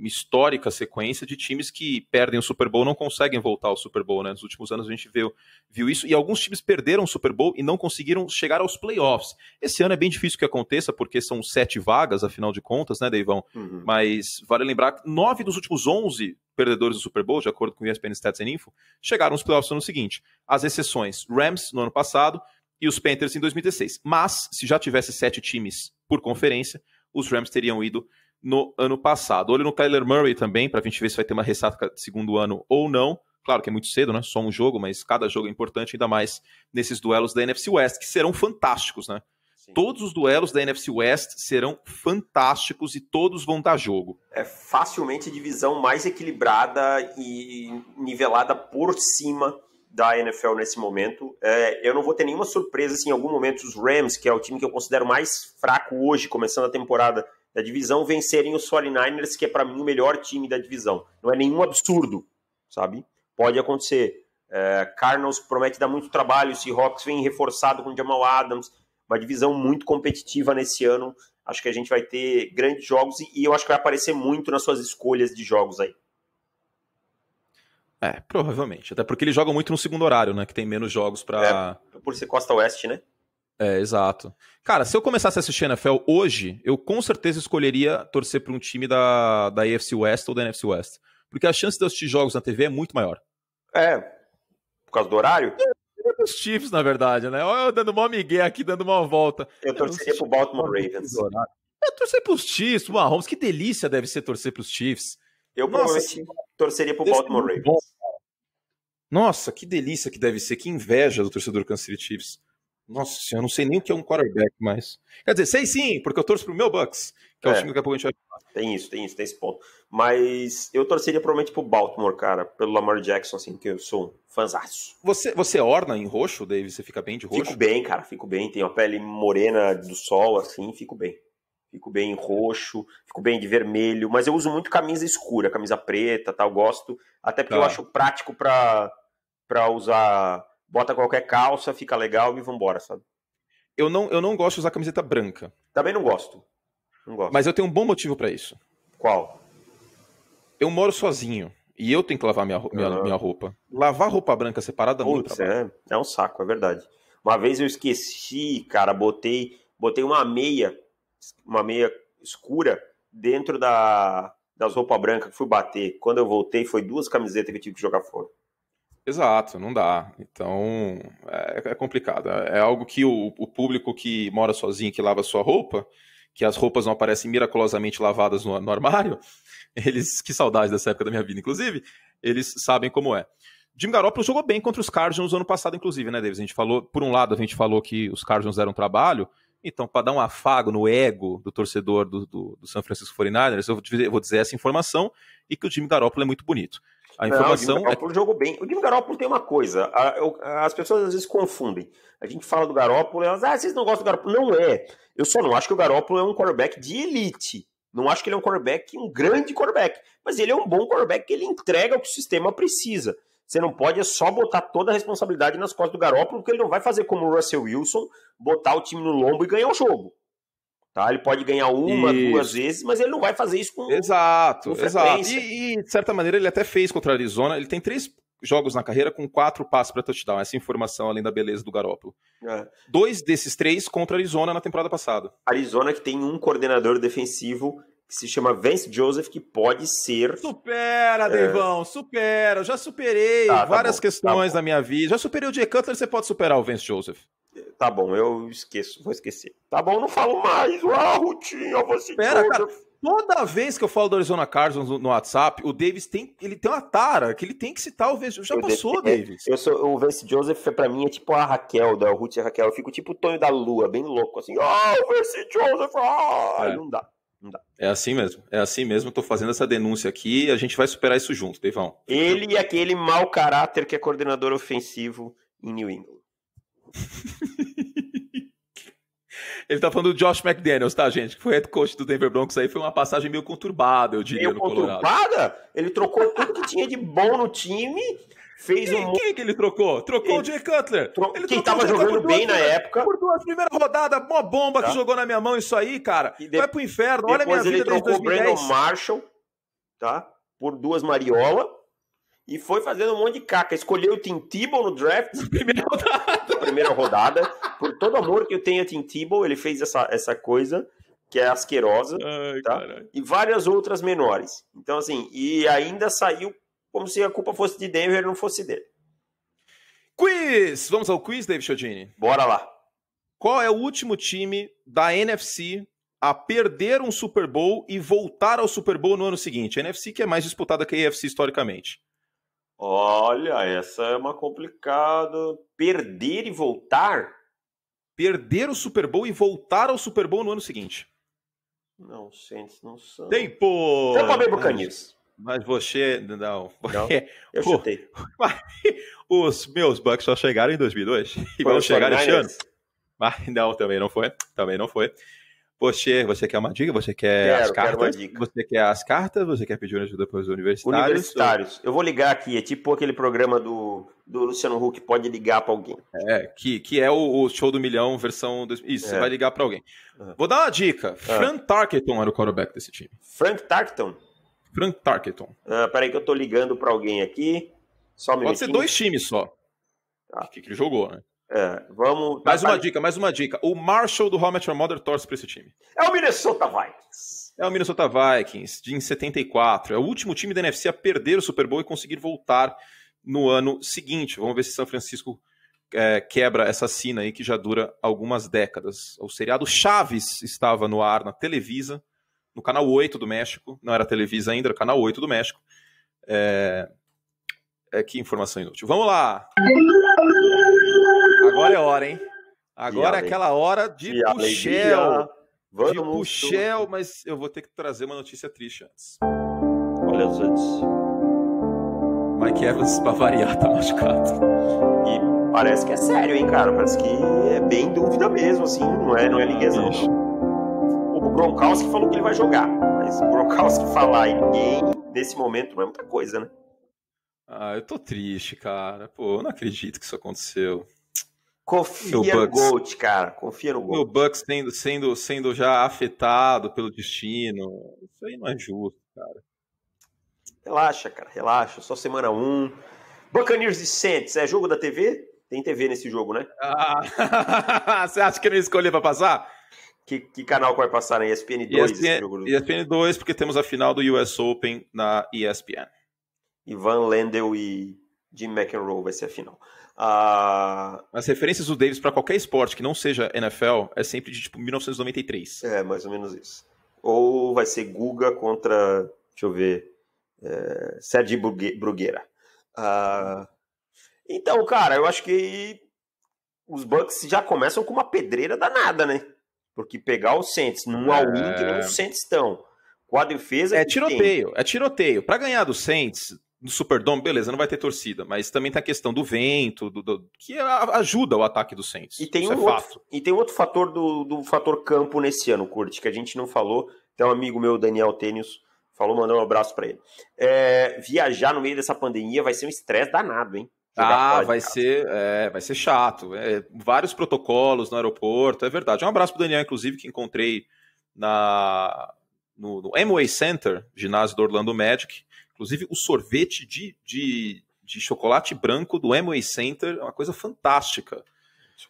histórica sequência de times que perdem o Super Bowl não conseguem voltar ao Super Bowl, né? Nos últimos anos a gente viu, viu isso e alguns times perderam o Super Bowl e não conseguiram chegar aos playoffs. Esse ano é bem difícil que aconteça porque são sete vagas, afinal de contas, né, Deivão? Uhum. Mas vale lembrar que nove dos últimos onze perdedores do Super Bowl, de acordo com o ESPN Stats and Info, chegaram os playoffs no ano seguinte. As exceções, Rams no ano passado e os Panthers em 2016. Mas, se já tivesse sete times por conferência, os Rams teriam ido no ano passado. Olho no Kyler Murray também, para a gente ver se vai ter uma ressaca de segundo ano ou não. Claro que é muito cedo, né? Só um jogo, mas cada jogo é importante, ainda mais nesses duelos da NFC West, que serão fantásticos, né? Todos os duelos da NFC West serão fantásticos e todos vão dar jogo. É facilmente a divisão mais equilibrada e nivelada por cima da NFL nesse momento. É, eu não vou ter nenhuma surpresa se em algum momento os Rams, que é o time que eu considero mais fraco hoje, começando a temporada da divisão, vencerem os 49ers, que é para mim o melhor time da divisão. Não é nenhum absurdo, sabe? Pode acontecer. É, promete dar muito trabalho, o Seahawks vem reforçado com Jamal Adams, uma divisão muito competitiva nesse ano. Acho que a gente vai ter grandes jogos e eu acho que vai aparecer muito nas suas escolhas de jogos aí. É, provavelmente. Até porque eles jogam muito no segundo horário, né? Que tem menos jogos para. É, por ser Costa Oeste, né? É, exato. Cara, se eu começasse a assistir NFL hoje, eu com certeza escolheria torcer para um time da, da AFC West ou da NFC West. Porque a chance de eu assistir jogos na TV é muito maior. É. Por causa do horário? dos Chiefs, na verdade, né? Olha eu dando uma migué aqui, dando uma volta. Eu torceria pro Baltimore Ravens. Eu para pros Chiefs, o Mahomes, que delícia deve ser torcer pros Chiefs. Eu Nossa, provavelmente torceria pro Baltimore Ravens. Nossa, que delícia que deve ser, que inveja do torcedor Kansas City Chiefs. Nossa, eu não sei nem o que é um quarterback mais. Quer dizer, sei sim, porque eu torço pro meu Bucks. Que é, é o time que a gente vai falar. Tem isso, tem isso, tem esse ponto. Mas eu torceria provavelmente pro Baltimore, cara, pelo Lamar Jackson, assim, que eu sou um fanzaço. Você, você orna em roxo, David? Você fica bem de roxo? Fico bem, cara, fico bem. Tenho a pele morena do sol, assim, fico bem. Fico bem em roxo, fico bem de vermelho, mas eu uso muito camisa escura, camisa preta, tal, gosto. Até porque tá. eu acho prático pra, pra usar. Bota qualquer calça, fica legal e vambora, sabe? Eu não, eu não gosto de usar camiseta branca. Também não gosto. Não gosto. Mas eu tenho um bom motivo para isso. Qual? Eu moro sozinho. E eu tenho que lavar minha, minha, uhum. minha roupa. Lavar roupa branca separada é Putz, muito é, é um saco, é verdade. Uma vez eu esqueci, cara, botei, botei uma meia, uma meia escura dentro da, das roupas brancas que fui bater. Quando eu voltei, foi duas camisetas que eu tive que jogar fora. Exato, não dá. Então é, é complicado. É, é algo que o, o, público que mora sozinho, que lava sua roupa, que as roupas não aparecem miraculosamente lavadas no, no armário, eles, que saudade dessa época da minha vida, inclusive, eles sabem como é. Jim Garoppolo jogou bem contra os Cardinals ano passado, inclusive, né, Davis? A gente falou, por um lado, a gente falou que os Cardinals eram trabalho, então, para dar um afago no ego do torcedor do, do, do San Francisco 49ers, eu vou dizer essa informação e que o Jim Garoppolo é muito bonito. A informação. Não, o é Garoppolo é... jogou bem. O Jimmy Garoppolo tem uma coisa. A, eu, as pessoas às vezes confundem. A gente fala do Garoppolo, elas, ah, vocês não gostam do Garoppolo. Não é. Eu só não acho que o Garoppolo é um quarterback de elite. Não acho que ele é um quarterback, um grande quarterback. Mas ele é um bom quarterback que ele entrega o que o sistema precisa. Você não pode é só botar toda a responsabilidade nas costas do Garoppolo, porque ele não vai fazer como o Russell Wilson, botar o time no lombo e ganhar o jogo. Tá? Ele pode ganhar uma, isso. duas vezes, mas ele não vai fazer isso com. Exato, com exato. E, e, de certa maneira, ele até fez contra a Arizona. Ele tem três jogos na carreira com quatro passes para touchdown. Essa informação, além da beleza do garoto. É. Dois desses três contra a Arizona na temporada passada. Arizona, que tem um coordenador defensivo que se chama Vance Joseph, que pode ser. Supera, é... Deivão, supera. Eu já superei tá, tá várias bom, tá questões tá na minha vida. Já superei o Jay Cutler, você pode superar o Vance Joseph. Tá bom, eu esqueço, vou esquecer. Tá bom, não falo mais. Ah, Rutinho, você. Pera, cara. Toda vez que eu falo do Arizona Cardinals no, no, WhatsApp, o Davis tem, ele tem uma tara que ele tem que citar o Vince. Já eu passou, de... É, Davis. Eu sou, o Vince Joseph para mim é tipo a Raquel, da Ruth e a Raquel. Eu fico tipo o Tonho da Lua, bem louco assim. Ah, o Vince Joseph, ah! É. não dá. É assim mesmo, é assim mesmo. tô fazendo essa denúncia aqui a gente vai superar isso junto, Deivão. Ele e é aquele mau caráter que é coordenador ofensivo em New England. Ele tá falando do Josh McDaniels, tá, gente? Que foi head coach do Denver Broncos aí. Foi uma passagem meio conturbada, eu diria, meio no Colorado. conturbada? Ele trocou tudo que tinha de bom no time. Fez quem, um... quem que ele trocou? Trocou ele... o Jay Cutler. Tro... Ele quem tava jogando bem duas, na época. Por duas primeiras rodadas, uma bomba tá. que jogou na minha mão isso aí, cara. E de... Vai pro inferno, olha a minha vida desde 2010. ele trocou o Brandon Marshall, tá? Por duas Mariola e foi fazendo um monte de caca. Escolheu o Tim Tebow no draft na primeira rodada. primeira rodada. Por todo amor que eu tenho a Tim Tebow, ele fez essa, essa coisa que é asquerosa, Ai, tá? E várias outras menores. Então, assim, e ainda saiu como se a culpa fosse de Denver e não fosse dele. Quiz! Vamos ao quiz, David Chodini? Bora lá. Qual é o último time da NFC a perder um Super Bowl e voltar ao Super Bowl no ano seguinte? A NFC que é mais disputada que a AFC historicamente. Olha, essa é uma complicada. Perder e voltar? Perder o Super Bowl e voltar ao Super Bowl no ano seguinte. Não, Saints não são. Tempo! Tampa Bay Buccaneers. Mas você, não. não eu Pô, chutei. Os meus Bucks só chegaram em 2002 e vão chegar este ano. Mas não, também não foi. Também não foi. Você, você quer uma dica? Você quer quero, as cartas? Você quer as cartas? Você quer pedir ajuda para os universitários? Universitários. Ou... Eu vou ligar aqui, é tipo aquele programa do, do Luciano Huck, pode ligar para alguém. É, que, que é o, o, show do milhão versão... Do... Isso, é. você vai ligar para alguém. Uhum. Vou dar uma dica. Uhum. Frank Tarkenton era o quarterback desse time. Frank Tarkenton? Frank Tarkenton. Ah, peraí que eu tô ligando para alguém aqui. Só um Pode minutinho. ser dois times só. Ah. Que, que ele jogou, né? É, vamos. Mais uma dica, mais uma dica. O Marshall do How Met Your Mother torce para esse time. É o Minnesota Vikings. É o Minnesota Vikings, de em 74. É o último time da NFC a perder o Super Bowl e conseguir voltar no ano seguinte. Vamos ver se São Francisco é, quebra essa sina aí que já dura algumas décadas. O seriado Chaves estava no ar na Televisa, no canal 8 do México. Não era Televisa ainda, era canal 8 do México. É... é que informação inútil. Vamos lá! agora é hora, hein? Agora é aquela hora de, puxel. Vamos de puxel, mas eu vou ter que trazer uma notícia triste antes. Olha os antes. Mike Evans, pra variar, tá machucado. E parece que é sério, hein, cara? Parece que é bem dúvida mesmo, assim. Não é, não é ligueza, não. O Gronkowski falou que ele vai jogar. Mas o Gronkowski falar em game nesse momento não é muita coisa, né? Ah, eu tô triste, cara. Pô, eu não acredito que isso aconteceu. Confia no Gold, cara. Confia no Gold. O Bucks sendo, sendo, sendo já afetado pelo destino. Isso aí não é justo, cara. Relaxa, cara. Relaxa. Só semana 1. Um. Buccaneers e Saints. É jogo da TV? Tem TV nesse jogo, né? Ah, você acha que eu não escolhi pra passar? Que, que canal que vai passar na ESPN 2? ESPN, ESPN 2, porque temos a final do US Open na ESPN. Ivan Lendl e Jim McEnroe vai ser a final. As referências do Davis para qualquer esporte que não seja NFL é sempre de tipo 1993. É, mais ou menos isso. Ou vai ser Guga contra, deixa eu ver, é, Sérgio Brugueira. Ah, então, cara, eu acho que os Bucks já começam com uma pedreira danada, né? Porque pegar o Saints num é... all-in que nem os Saints estão, com a defesa... É, é tiroteio, tem... é tiroteio. Para ganhar do Saints, no Superdome, beleza, não vai ter torcida, mas também tem a questão do vento, do, do que ajuda o ataque do Saints. E tem, é um é outro, fato. e tem outro fator do, do fator campo nesse ano, Kurt, que a gente não falou. Tem um amigo meu, Daniel Tênis, falou, mandou um abraço para ele. É, viajar no meio dessa pandemia vai ser um estresse danado, hein? ah, vai ser, é, vai ser chato. É, vários protocolos no aeroporto, é verdade. Um abraço pro Daniel, inclusive, que encontrei na, no, no Amway Center, ginásio do Orlando Magic Inclusive, o sorvete de, de, de chocolate branco do Amway Center é uma coisa fantástica.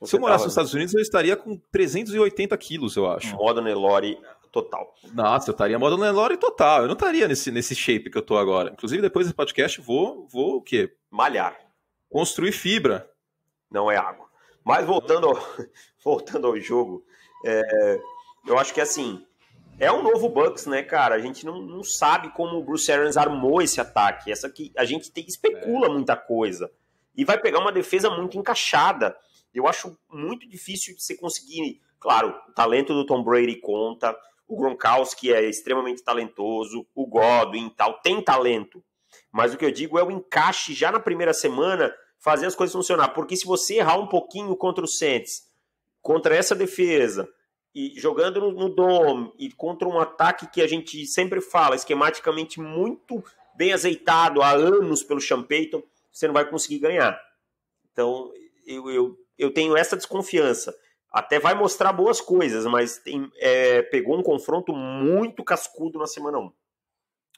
Se eu morasse nos Estados né? Unidos, eu estaria com 380 quilos, eu acho. Modo Nelore total. Nossa, eu estaria modo Nelore total. Eu não estaria nesse, nesse shape que eu tô agora. Inclusive, depois desse podcast, vou, vou o quê? Malhar. Construir fibra. Não é água. Mas voltando ao, voltando ao jogo, é, eu acho que assim, é um novo Bucks, né, cara? A gente não, não sabe como o Bruce Arians armou esse ataque. Essa que a gente tem, especula é. muita coisa. E vai pegar uma defesa muito encaixada. Eu acho muito difícil de você conseguir. Claro, o talento do Tom Brady conta. O Gronkowski é extremamente talentoso. O Godwin e tal. Tem talento. Mas o que eu digo é o encaixe já na primeira semana fazer as coisas funcionar. Porque se você errar um pouquinho contra o Saints, contra essa defesa, e jogando no, no e contra um ataque que a gente sempre fala, esquematicamente muito bem azeitado há anos pelo Champeyton, você não vai conseguir ganhar. Então, eu, eu, eu tenho essa desconfiança. Até vai mostrar boas coisas, mas tem, é, pegou um confronto muito cascudo na semana 1.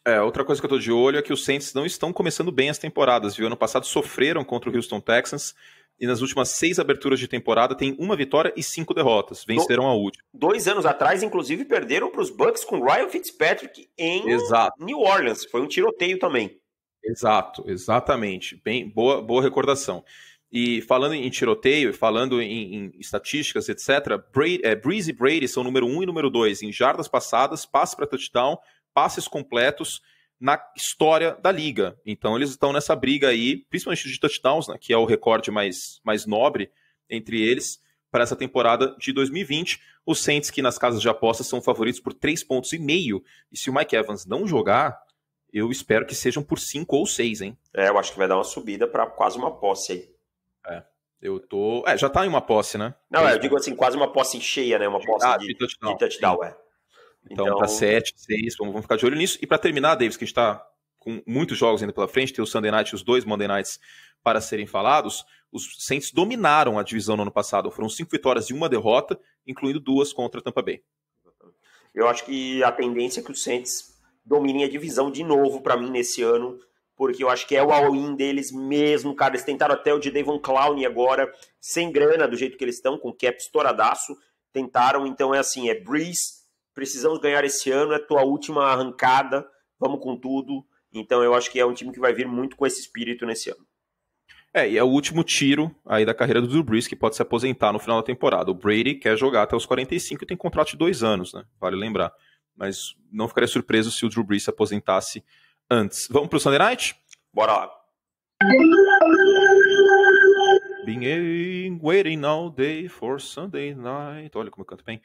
É, outra coisa que eu tô de olho é que os Saints não estão começando bem as temporadas, viu? Ano passado sofreram contra o Houston Texans, e nas últimas seis aberturas de temporada tem uma vitória e cinco derrotas. Venceram Do, a última. Dois anos atrás, inclusive, perderam para os Bucks com Ryan Fitzpatrick em Exato. New Orleans. Foi um tiroteio também. Exato, exatamente. Bem, boa, boa recordação. E falando em tiroteio, falando em, em estatísticas, etc., Brady, é, Breeze e Brady são número um e número dois em jardas passadas, passes para touchdown, passes completos na história da liga. Então eles estão nessa briga aí, principalmente de touchdowns, né, que é o recorde mais, mais nobre entre eles para essa temporada de 2020. Os Saints, que nas casas de apostas são favoritos por 3 pontos e meio. E se o Mike Evans não jogar, eu espero que sejam por 5 ou 6, hein? É, eu acho que vai dar uma subida para quase uma posse aí. É. Eu tô. É, já tá em uma posse, né? Não, é, eu digo assim, quase uma posse cheia, né? Uma posse ah, de, de, touchdown, de touchdown é. Então, então... para 7, 6, vamos, vamos, ficar de olho nisso. E para terminar, Davis, que a gente está com muitos jogos ainda pela frente, tem o Sunday Night e os dois Monday Nights para serem falados. Os Saints dominaram a divisão no ano passado. Foram cinco vitórias e uma derrota, incluindo duas contra a Tampa Bay. Eu acho que a tendência é que os Saints dominem a divisão de novo para mim nesse ano, porque eu acho que é o all-in deles mesmo, cara. Eles tentaram até o de Devon Clown agora, sem grana, do jeito que eles estão, com cap estouradaço. Tentaram, então é assim, é Breeze, precisamos ganhar esse ano, é tua última arrancada, vamos com tudo. Então eu acho que é um time que vai vir muito com esse espírito nesse ano. É, e é o último tiro aí da carreira do Drew Brees, que pode se aposentar no final da temporada. O Brady quer jogar até os 45 e tem contrato de dois anos, né? Vale lembrar. Mas não ficaria surpreso se o Drew Brees se aposentasse antes. Vamos pro Sunday Night? Bora lá. Been waiting all day for Sunday night. Olha como eu canto bem.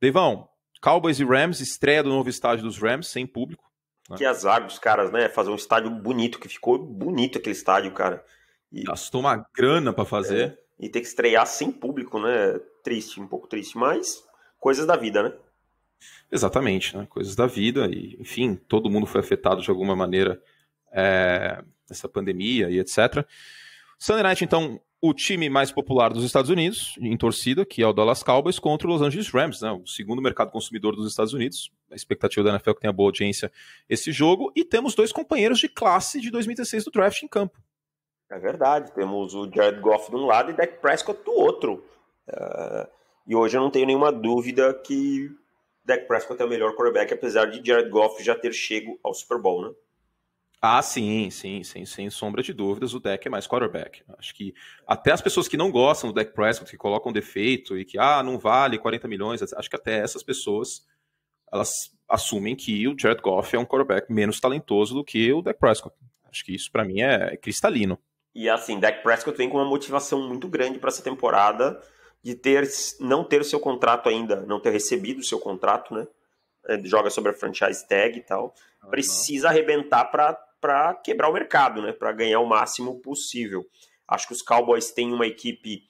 Deivão, Cowboys e Rams, estreia do novo estádio dos Rams, sem público. Né? Que azar dos caras, né? Fazer um estádio bonito, que ficou bonito aquele estádio, cara. E... Gastou uma grana para fazer. É. E ter que estrear sem público, né? Triste, um pouco triste, mas coisas da vida, né? Exatamente, né? Coisas da vida. E, enfim, todo mundo foi afetado de alguma maneira é, pandemia e etc. Sunday Night, então, o time mais popular dos Estados Unidos em torcida, que é o Dallas Cowboys, contra o Los Angeles Rams, né? o segundo mercado consumidor dos Estados Unidos. A expectativa da NFL é que tenha boa audiência esse jogo. E temos dois companheiros de classe de 2016 do draft em campo. É verdade. Temos o Jared Goff de um lado e Dak Prescott do outro. Uh, e hoje eu não tenho nenhuma dúvida que Dak Prescott é o melhor quarterback, apesar de Jared Goff já ter chego ao Super Bowl, né? Ah, sim, sim, sim, sem sombra de dúvidas, o deck é mais quarterback. Acho que até as pessoas que não gostam do deck Prescott, que colocam defeito e que, ah, não vale 40 milhões, acho que até essas pessoas, elas assumem que o Jared Goff é um quarterback menos talentoso do que o Dak Prescott. Acho que isso para mim é cristalino. E assim, Dak Prescott vem com uma motivação muito grande para essa temporada de ter não ter o seu contrato ainda, não ter recebido o seu contrato, né? Ele joga sobre a franchise tag e tal. Precisa arrebentar para para quebrar o mercado, né? para ganhar o máximo possível. Acho que os Cowboys têm uma equipe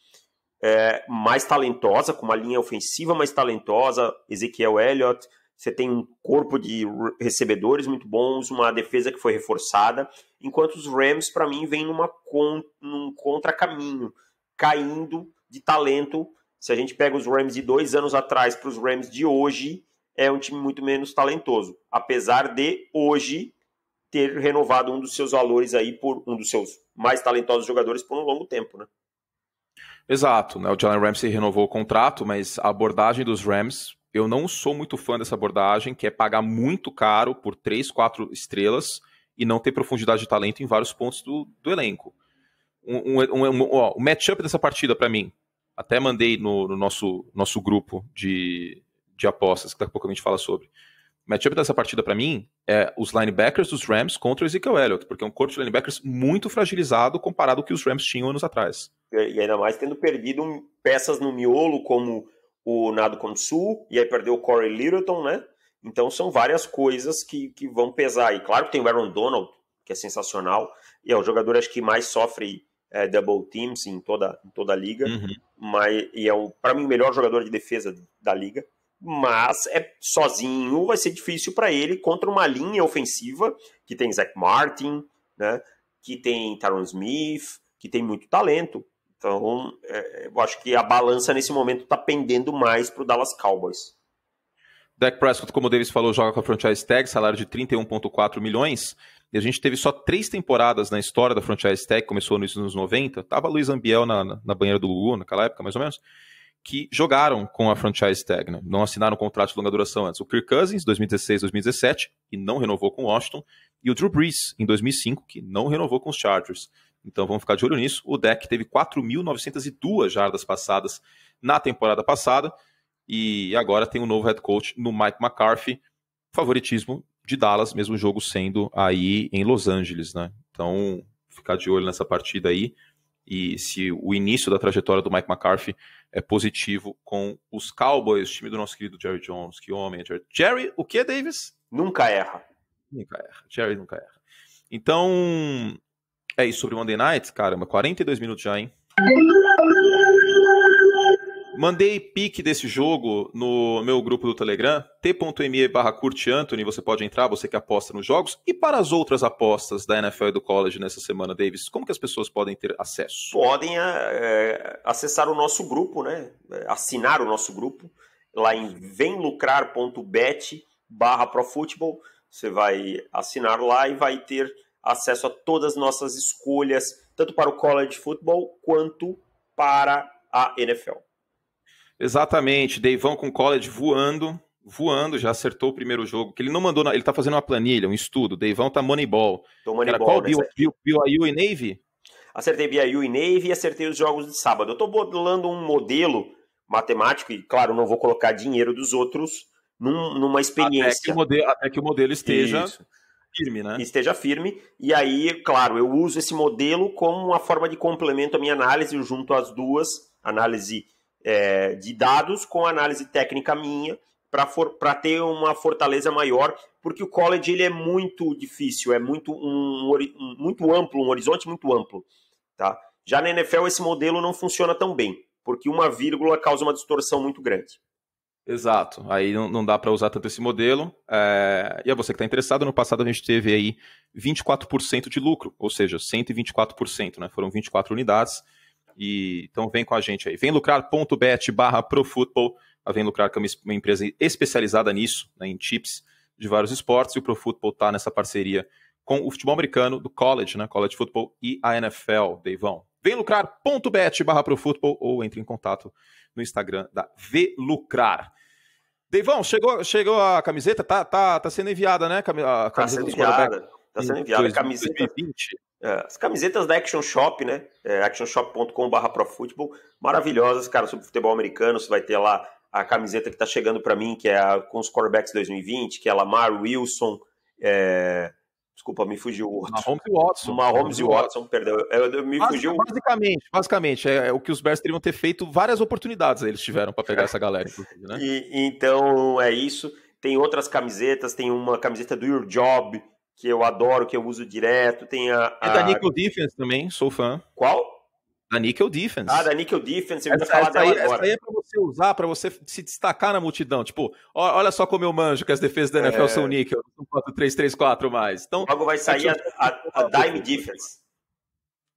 é, mais talentosa, com uma linha ofensiva mais talentosa, Ezequiel Elliott, você tem um corpo de recebedores muito bons, uma defesa que foi reforçada, enquanto os Rams, para mim, vêm numa contra num contracaminho, caindo de talento. Se a gente pega os Rams de dois anos atrás para os Rams de hoje, é um time muito menos talentoso. Apesar de hoje ter renovado um dos seus valores aí por um dos seus mais talentosos jogadores por um longo tempo, né? Exato, né? O Jalen Ramsey renovou o contrato, mas a abordagem dos Rams, eu não sou muito fã dessa abordagem, que é pagar muito caro por três, quatro estrelas e não ter profundidade de talento em vários pontos do, do elenco. Um, um, um, ó, o matchup dessa partida para mim, até mandei no, no, nosso, nosso grupo de, de apostas, que daqui a pouco a gente fala sobre matchup dessa partida para mim é os linebackers dos Rams contra o Ezekiel Elliott, porque é um corpo de linebackers muito fragilizado comparado ao que os Rams tinham anos atrás. E ainda mais tendo perdido peças no miolo, como o Nado Consul, e aí perdeu o Corey Littleton, né? Então são várias coisas que, que vão pesar. E claro que tem o Aaron Donald, que é sensacional, e é o jogador acho que mais sofre é, double teams em toda, em toda a liga, uhum. mas e é para mim o melhor jogador de defesa da liga mas é sozinho vai ser difícil para ele contra uma linha ofensiva que tem Zach Martin, né, que tem Tyron Smith, que tem muito talento. Então, é, eu acho que a balança nesse momento está pendendo mais para o Dallas Cowboys. Dak Prescott, como o Davis falou, joga com a franchise tag, salário de 31,4 milhões. E a gente teve só três temporadas na história da franchise tag, começou nos anos 90. Tava Luiz Ambiel na, na, na banheira do Gugu naquela época, mais ou menos que jogaram com a franchise tag, né? não assinaram um contrato de longa duração antes. O Kirk Cousins, 2016, 2017, que não renovou com o Washington, e o Drew Brees, em 2005, que não renovou com os Chargers. Então vamos ficar de olho nisso. O deck teve 4.902 jardas passadas na temporada passada e agora tem um novo head coach no Mike McCarthy. Favoritismo de Dallas, mesmo o jogo sendo aí em Los Angeles, né? Então ficar de olho nessa partida aí e se o início da trajetória do Mike McCarthy é positivo com os Cowboys, time do nosso querido Jerry Jones, que homem é Jerry. Jerry, o que, Davis? Nunca erra. Nunca erra. Jerry nunca erra. Então, é isso sobre Monday Night, caramba, 42 minutos já, hein? Mandei pique desse jogo no meu grupo do Telegram, t.me barra Anthony, você pode entrar, você que aposta nos jogos. E para as outras apostas da NFL e do College nessa semana, Davis, como que as pessoas podem ter acesso? Podem é, é acessar o nosso grupo, né? É, assinar o nosso grupo lá em vemlucrar.bet barra profutebol. Você vai assinar lá e vai ter acesso a todas as nossas escolhas, tanto para o college football quanto para a NFL. Exatamente, Deivão com college voando, voando, já acertou o primeiro jogo, que ele não mandou, ele tá fazendo uma planilha, um estudo, Deivão tá Moneyball. Tô Moneyball, qual, né, BYU, e Navy? Acertei BYU e Navy e acertei os jogos de sábado. Eu tô bolando um modelo matemático, e claro, não vou colocar dinheiro dos outros num, numa experiência. Até que o modelo, até que o modelo esteja... Isso firme, né? Esteja firme. E aí, claro, eu uso esse modelo como uma forma de complemento à minha análise, junto às duas, análise é, de dados com análise técnica minha para ter uma fortaleza maior, porque o college ele é muito difícil, é muito, um, um, muito amplo, um horizonte muito amplo. Tá? Já na NFL esse modelo não funciona tão bem, porque uma vírgula causa uma distorção muito grande. Exato, aí não, não dá para usar tanto esse modelo. É... E a você que está interessado, no passado a gente teve aí 24% de lucro, ou seja, 124%, né? foram 24 unidades e, então vem com a gente aí. Vemlucrar.bet barra profutbol. A Vem Lucrar, que é uma empresa especializada nisso, né, em chips de vários esportes, e o Profutbol está nessa parceria com o futebol americano do college, né, college football e a NFL, Deivão. Vemlucrar.bet barra profutbol ou entre em contato no Instagram da Vlucrar. Deivão, chegou, chegou a camiseta? Tá, tá, tá sendo enviada, né? A tá camiseta tá sendo enviada. Tá sendo enviada. Camiseta. É, as camisetas da Action Shop, né? É, actionshop.com.br profutebol, maravilhosas, cara, sobre futebol americano. Você vai ter lá a camiseta que está chegando para mim, que é a, com os quarterbacks 2020, que é Lamar Wilson, é... desculpa, me fugiu o outro. Mahomes e Watson. Mahomes e Watson, perdeu. Eu, eu me fugiu. Basicamente, basicamente, é, é, o que os Bears teriam ter feito, várias oportunidades eles tiveram para pegar essa galera, né? e, então, é isso. Tem outras camisetas, tem uma camiseta do Your Job, que eu adoro, que eu uso direto. Tem a, é a... É da Nickel Defense também, sou fã. Qual? Da Nickel Defense. Ah, da Nickel Defense, eu essa, falar essa aí, agora. Essa aí é pra você usar, pra você se destacar na multidão. Tipo, ó, olha só como eu manjo que as defesas da NFL é... são Nickel, são 4, 3, 3, 4 mais. Então, Logo vai é sair a, a, a Dime Defense.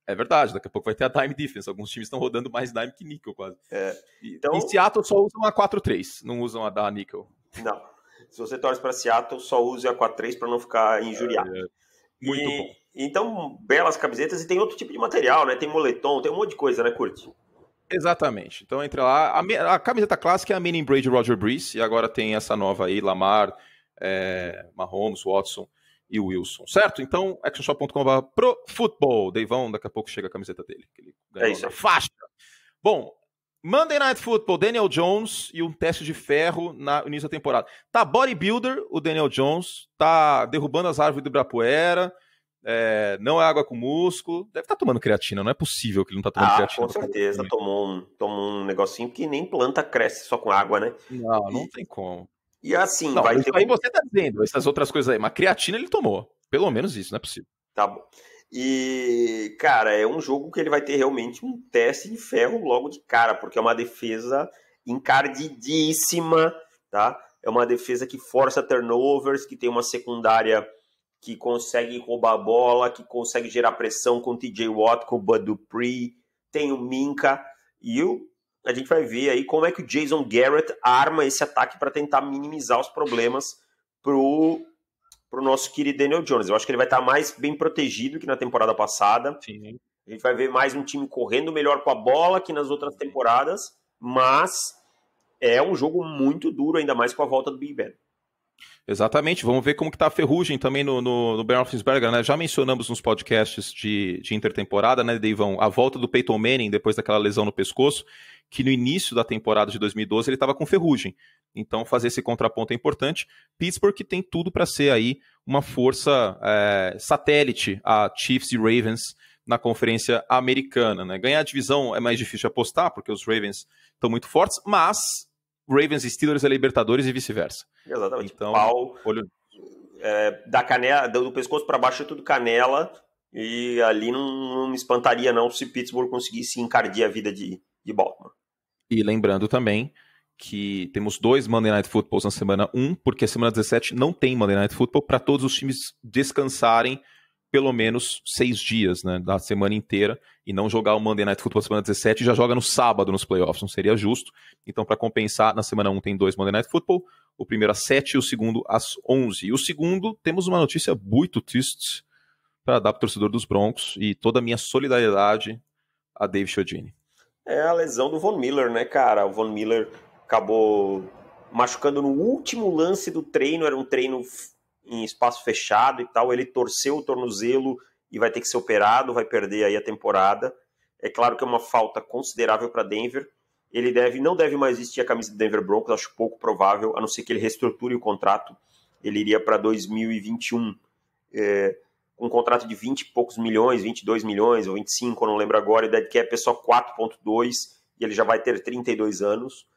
É verdade, daqui a pouco vai ter a Dime Defense. Alguns times estão rodando mais Dime que Nickel, quase. É. Então... E Seattle só usam a 4-3, não usam a da Nickel. Não se você torce para Seattle, só use a 4-3 para não ficar injuriado. É, é. Muito e, bom. Então, belas camisetas e tem outro tipo de material, né? Tem moletom, tem um monte de coisa, né, Curti? Exatamente. Então, entre lá. A, a camiseta clássica é a mini Braid Roger Brees, e agora tem essa nova aí, Lamar, é, Mahomes, Watson e Wilson, certo? Então, actionshop.com.br pro futebol. Deivão, daqui a pouco chega a camiseta dele. Que ele ganhou é isso. faixa. Bom, Monday Night Football, Daniel Jones e um teste de ferro na, no início da temporada. Tá bodybuilder o Daniel Jones, tá derrubando as árvores do Ibrapuera, é, não é água com músculo, deve estar tá tomando creatina, não é possível que ele não tá tomando ah, creatina. com certeza, tomou um, tomou um negocinho que nem planta cresce só com água, né? Não, não tem como. E assim, não, vai ter... aí você tá dizendo, essas outras coisas aí, mas creatina ele tomou, pelo menos isso, não é possível. Tá bom. E, cara, é um jogo que ele vai ter realmente um teste de ferro logo de cara, porque é uma defesa encardidíssima, tá? É uma defesa que força turnovers, que tem uma secundária que consegue roubar a bola, que consegue gerar pressão com o TJ Watt, com o Bud Dupree, tem o Minka, e o, a gente vai ver aí como é que o Jason Garrett arma esse ataque para tentar minimizar os problemas pro para o nosso querido Daniel Jones. Eu acho que ele vai estar tá mais bem protegido que na temporada passada. Sim. A gente vai ver mais um time correndo melhor com a bola que nas outras temporadas, mas é um jogo muito duro, ainda mais com a volta do Big Ben. Exatamente, vamos ver como que tá a ferrugem também no, no, no Ben Roethlisberger, né? Já mencionamos nos podcasts de, de intertemporada, né, Deivão, a volta do Peyton Manning depois daquela lesão no pescoço, que no início da temporada de 2012 ele estava com ferrugem. Então, fazer esse contraponto é importante. Pittsburgh que tem tudo para ser aí uma força é, satélite a Chiefs e Ravens na conferência americana. Né? Ganhar a divisão é mais difícil apostar, porque os Ravens estão muito fortes, mas Ravens e Steelers é Libertadores e vice-versa. Exatamente. Então, Pau, olho... é, da canela, do pescoço para baixo é tudo canela, e ali não, não, me espantaria não se Pittsburgh conseguisse encardir a vida de, de Baltimore. E lembrando também que temos dois Monday Night Footballs na semana 1, porque a semana 17 não tem Monday Night Football para todos os times descansarem pelo menos seis dias, né, da semana inteira, e não jogar o Monday Night Football na semana 17 já joga no sábado nos playoffs, não seria justo. Então, para compensar, na semana 1 tem dois Monday Night Football, o primeiro às 7 e o segundo às 11. E o segundo, temos uma notícia muito triste para dar para o torcedor dos Broncos, e toda a minha solidariedade a Dave Chodini. É a lesão do Von Miller, né, cara? O Von Miller acabou machucando no último lance do treino, era um treino em espaço fechado e tal, ele torceu o tornozelo e vai ter que ser operado, vai perder aí a temporada. É claro que é uma falta considerável para Denver. Ele deve, não deve mais vestir a camisa do Denver Broncos, acho pouco provável, a não ser que ele reestruture o contrato. Ele iria para 2021 é, um contrato de 20 e poucos milhões, 22 milhões ou 25, eu não lembro agora, e dead cap é só 4.2 e ele já vai ter 32 anos.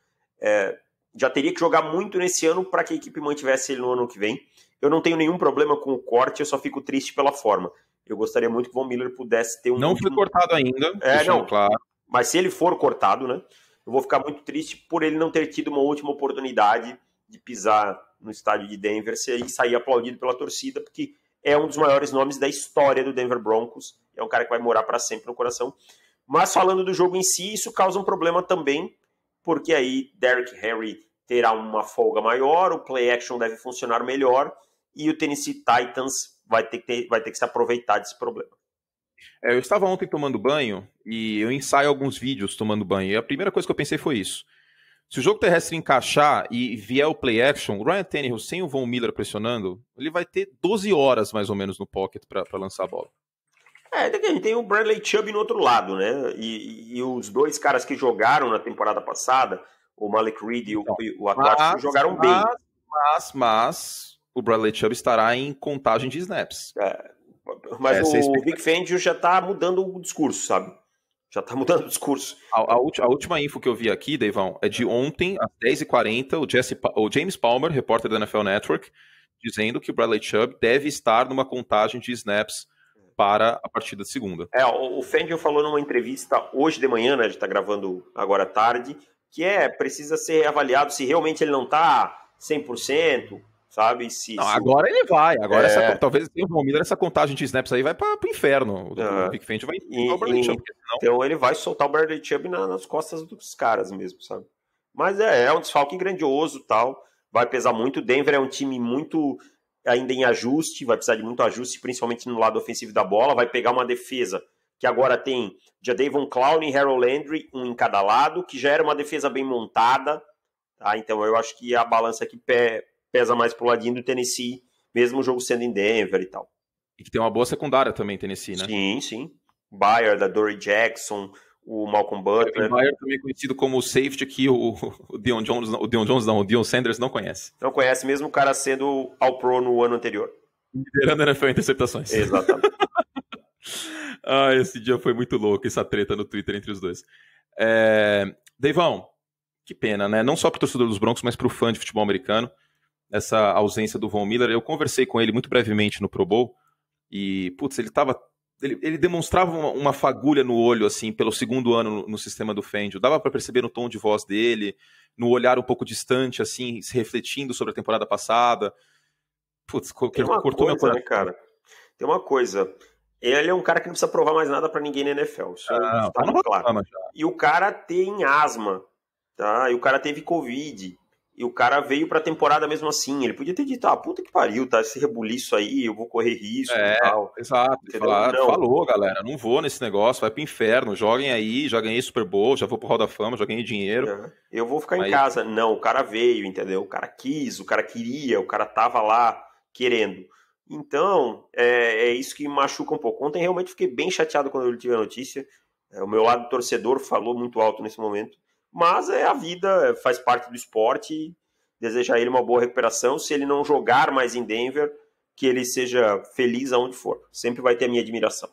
É, já teria que jogar muito nesse ano para que a equipe mantivesse ele no ano que vem. Eu não tenho nenhum problema com o corte, eu só fico triste pela forma. Eu gostaria muito que o Von Miller pudesse ter um. Não foi cortado ainda. É, não. Claro. Mas se ele for cortado, né? Eu vou ficar muito triste por ele não ter tido uma última oportunidade de pisar no estádio de Denver e sair aplaudido pela torcida, porque é um dos maiores nomes da história do Denver Broncos. É um cara que vai morar para sempre no coração. Mas falando do jogo em si, isso causa um problema também porque aí Derrick Henry terá uma folga maior, o play action deve funcionar melhor e o Tennessee Titans vai ter que, ter, vai ter que se aproveitar desse problema. É, eu estava ontem tomando banho e eu ensaio alguns vídeos tomando banho e a primeira coisa que eu pensei foi isso. Se o jogo terrestre encaixar e vier o play action, o Ryan Tannehill sem o Von Miller pressionando, ele vai ter 12 horas mais ou menos no pocket para lançar a bola. É, a gente tem o Bradley Chubb no outro lado, né? E, e, os dois caras que jogaram na temporada passada, o Malik Reed e o, então, o Atlético, jogaram mas, bem. Mas, mas, o Bradley Chubb estará em contagem de snaps. É, mas Essa é o Big Fangio já está mudando o discurso, sabe? Já está mudando o discurso. A, a, a, última info que eu vi aqui, Deivão, é de ontem, às 10h40, o, Jesse, o James Palmer, repórter da NFL Network, dizendo que o Bradley Chubb deve estar numa contagem de snaps para a partir da segunda. É, o Fangio falou numa entrevista hoje de manhã, né, a gente está gravando agora à tarde, que é, precisa ser avaliado se realmente ele não está 100%, sabe? Se, não, se... agora ele vai, agora é... essa, talvez tem o Almir, essa contagem de snaps aí vai para o inferno, o ah. Big vai e, o e... Chubb, Então ele vai soltar o Bradley Chubb na, nas costas dos caras mesmo, sabe? Mas é, é um desfalque grandioso tal, vai pesar muito, o Denver é um time muito ainda em ajuste, vai precisar de muito ajuste, principalmente no lado ofensivo da bola. Vai pegar uma defesa que agora tem Jadavon Clown e Harold Landry, um em cada lado, que já era uma defesa bem montada. Tá? Então eu acho que a balança aqui pesa mais pro ladinho do Tennessee, mesmo o jogo sendo em Denver e tal. E que tem uma boa secundária também, Tennessee, né? Sim, sim. Bayer, da Dory Jackson, o Malcolm Butler. O Byer também conhecido como o safety que o, o Dion Jones, o Deion Jones não, o Sanders não conhece. Não conhece, mesmo o cara sendo ao pro no ano anterior. Liderando a NFL interceptações. Exatamente. ah, esse dia foi muito louco, essa treta no Twitter entre os dois. É... Deivão, que pena, né? Não só para o torcedor dos Broncos, mas para o fã de futebol americano, essa ausência do Von Miller. Eu conversei com ele muito brevemente no Pro Bowl e, putz, ele estava ele, ele demonstrava uma, uma, fagulha no olho, assim, pelo segundo ano no, no sistema do Fendio. Dava para perceber no tom de voz dele, no olhar um pouco distante, assim, se refletindo sobre a temporada passada. Putz, cortou coisa, meu coração. Né, cara? Tem uma coisa. Ele é um cara que não precisa provar mais nada para ninguém na NFL. Isso ah, tá não, claro. Não, e o cara tem asma, tá? E o cara teve Covid. E o cara veio pra temporada mesmo assim. Ele podia ter dito, ah, puta que pariu, tá? Esse rebuliço aí, eu vou correr risco é, e tal. Exato. Falar, falou, galera, não vou nesse negócio, vai pro inferno, joguem aí, já ganhei Super Bowl, já vou pro Hall da Fama, já ganhei dinheiro. É. Eu vou ficar aí... em casa. Não, o cara veio, entendeu? O cara quis, o cara queria, o cara tava lá querendo. Então, é, é isso que machuca um pouco. Ontem realmente fiquei bem chateado quando eu tive a notícia. É, o meu lado torcedor falou muito alto nesse momento mas é a vida, é, faz parte do esporte. Desejar ele uma boa recuperação. Se ele não jogar mais em Denver, que ele seja feliz aonde for. Sempre vai ter a minha admiração.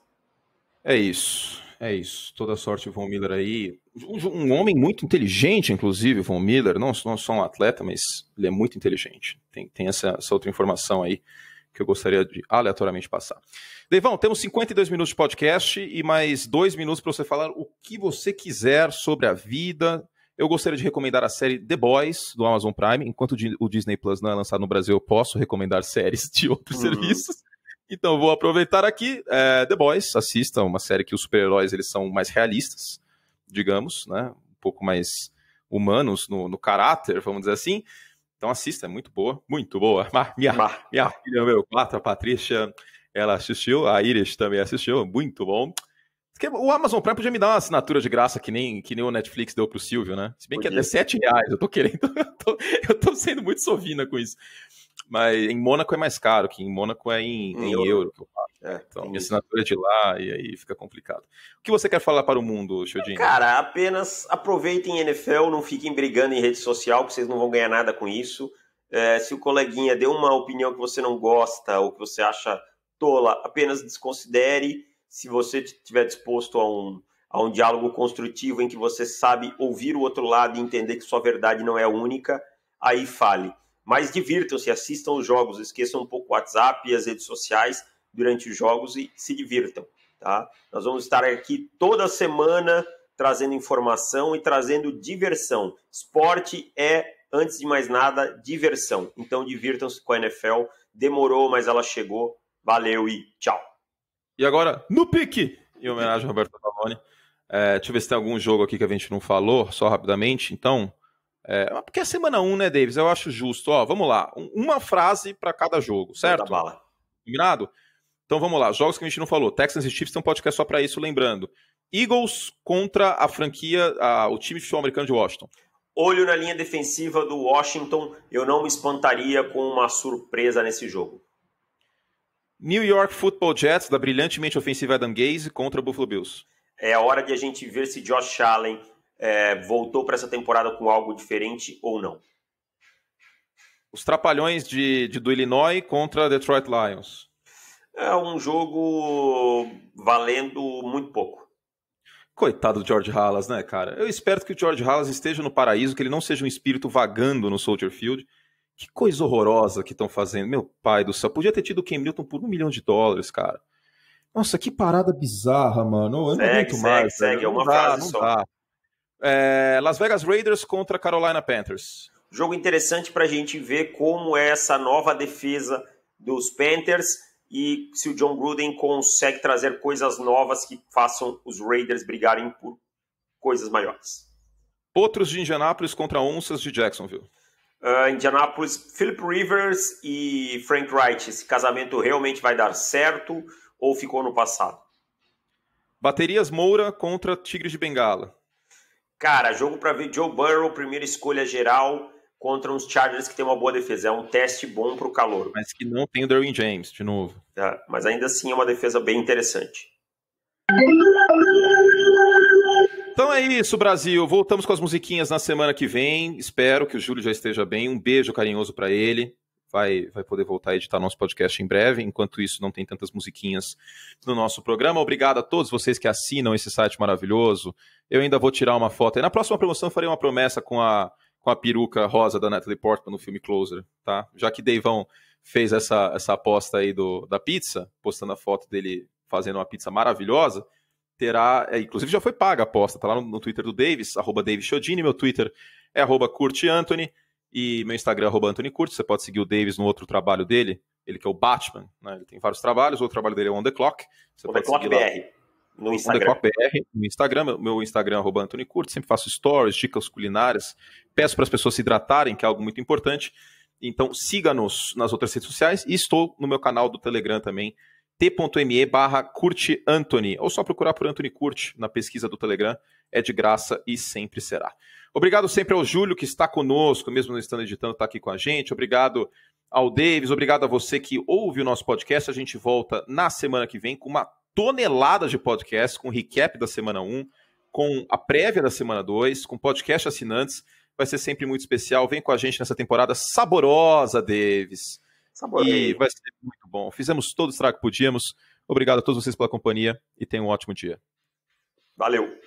É isso. É isso. Toda sorte, o Von Miller aí. Um homem muito inteligente, inclusive, o Von Miller. Não, não só um atleta, mas ele é muito inteligente. Tem, tem essa, essa outra informação aí que eu gostaria de aleatoriamente passar. Deivão, temos 52 minutos de podcast e mais dois minutos para você falar o que você quiser sobre a vida. Eu gostaria de recomendar a série The Boys do Amazon Prime. Enquanto o Disney Plus não é lançado no Brasil, eu posso recomendar séries de outros uhum. serviços. Então vou aproveitar aqui. É, The Boys, Assista uma série que os super-heróis eles são mais realistas, digamos, né? Um pouco mais humanos no, no caráter, vamos dizer assim. Então assista, é muito boa, muito boa. Minha, minha filha o 4, a Patrícia, ela assistiu, a Iris também assistiu, muito bom. O Amazon Prime podia me dar uma assinatura de graça que nem, que nem o Netflix deu pro Silvio, né? Se bem podia. que é até reais, eu tô querendo. Eu tô, eu tô sendo muito sovina com isso. Mas em Mônaco é mais caro, que em Mônaco é em, em euro. euro. que eu É, então, minha assinatura é de lá e aí fica complicado. O que você quer falar para o mundo, Chodinho? Cara, apenas aproveitem NFL, não fiquem brigando em rede social, que vocês não vão ganhar nada com isso. É, se o coleguinha deu uma opinião que você não gosta ou que você acha tola, apenas desconsidere. Se você estiver disposto a um, a um diálogo construtivo em que você sabe ouvir o outro lado e entender que sua verdade não é única, aí fale. Mas divirtam-se, assistam os jogos, esqueçam um pouco o WhatsApp e as redes sociais durante os jogos e se divirtam. Tá? Nós vamos estar aqui toda semana trazendo informação e trazendo diversão. Esporte é, antes de mais nada, diversão. Então divirtam-se com a NFL. Demorou, mas ela chegou. Valeu e tchau. E agora, no pique, em homenagem ao Roberto Pavone. É, deixa eu ver se tem algum jogo aqui que a gente não falou, só rapidamente. Então, é, porque é semana 1, um, né, Davis? Eu acho justo. Ó, vamos lá. Uma frase para cada jogo, certo? Bala. Combinado? Então vamos lá. Jogos que a gente não falou. Texans e Chiefs tem um podcast só para isso, lembrando. Eagles contra a franquia, a, o time de futebol americano de Washington. Olho na linha defensiva do Washington. Eu não me espantaria com uma surpresa nesse jogo. New York Football Jets, da brilhantemente ofensiva Adam Gaze, contra o Buffalo Bills. É a hora de a gente ver se Josh Allen é, voltou para essa temporada com algo diferente ou não? Os Trapalhões de, de, do Illinois contra Detroit Lions. É um jogo valendo muito pouco. Coitado do George Halas, né, cara? Eu espero que o George Halas esteja no paraíso, que ele não seja um espírito vagando no Soldier Field. Que coisa horrorosa que estão fazendo. Meu pai do céu, podia ter tido o Ken Milton por um milhão de dólares, cara. Nossa, que parada bizarra, mano. Eu segue, não segue, mais. Segue, é uma dá, frase só. Dá. É, Las Vegas Raiders contra Carolina Panthers. Jogo interessante para a gente ver como é essa nova defesa dos Panthers e se o John Gruden consegue trazer coisas novas que façam os Raiders brigarem por coisas maiores. Outros de Indianápolis contra Onças de Jacksonville. Uh, Indianápolis, Philip Rivers e Frank Wright. Esse casamento realmente vai dar certo ou ficou no passado? Baterias Moura contra Tigres de Bengala. Cara, jogo para ver Joe Burrow, primeira escolha geral contra uns Chargers que tem uma boa defesa. É um teste bom para o calor. Mas que não tem o Derwin James, de novo. É, mas ainda assim é uma defesa bem interessante. Então é isso, Brasil. Voltamos com as musiquinhas na semana que vem. Espero que o Júlio já esteja bem. Um beijo carinhoso para ele vai, vai poder voltar a editar nosso podcast em breve. Enquanto isso, não tem tantas musiquinhas no nosso programa. Obrigado a todos vocês que assinam esse site maravilhoso. Eu ainda vou tirar uma foto. E na próxima promoção farei uma promessa com a, com a peruca rosa da Natalie Portman no filme Closer, tá? Já que Deivão fez essa, essa aposta aí do, da pizza, postando a foto dele fazendo uma pizza maravilhosa, terá, é, inclusive já foi paga a aposta, tá lá no, no Twitter do Davis, arroba Davis Chodini, meu Twitter é arroba Curti Anthony. E meu Instagram é arroba você pode seguir o Davis no outro trabalho dele, ele que é o Batman, né? Ele tem vários trabalhos, o outro trabalho dele é On The Clock. Você on pode the Clock BR. Lá. No Instagram. On the Clock BR, no Instagram, meu Instagram é arroba sempre faço stories, dicas culinárias, peço para as pessoas se hidratarem, que é algo muito importante. Então siga-nos nas outras redes sociais e estou no meu canal do Telegram também, t.me barra ou só procurar por Anthony Curte na pesquisa do Telegram é de graça e sempre será. Obrigado sempre ao Júlio que está conosco, mesmo não estando editando, está aqui com a gente. Obrigado ao Davis, obrigado a você que ouve o nosso podcast. A gente volta na semana que vem com uma tonelada de podcast, com recap da semana 1, com a prévia da semana 2, com podcast assinantes. Vai ser sempre muito especial. Vem com a gente nessa temporada saborosa, Davis. Saborosa. E vai ser muito bom. Fizemos todo o estrago que podíamos. Obrigado a todos vocês pela companhia e tenham um ótimo dia. Valeu.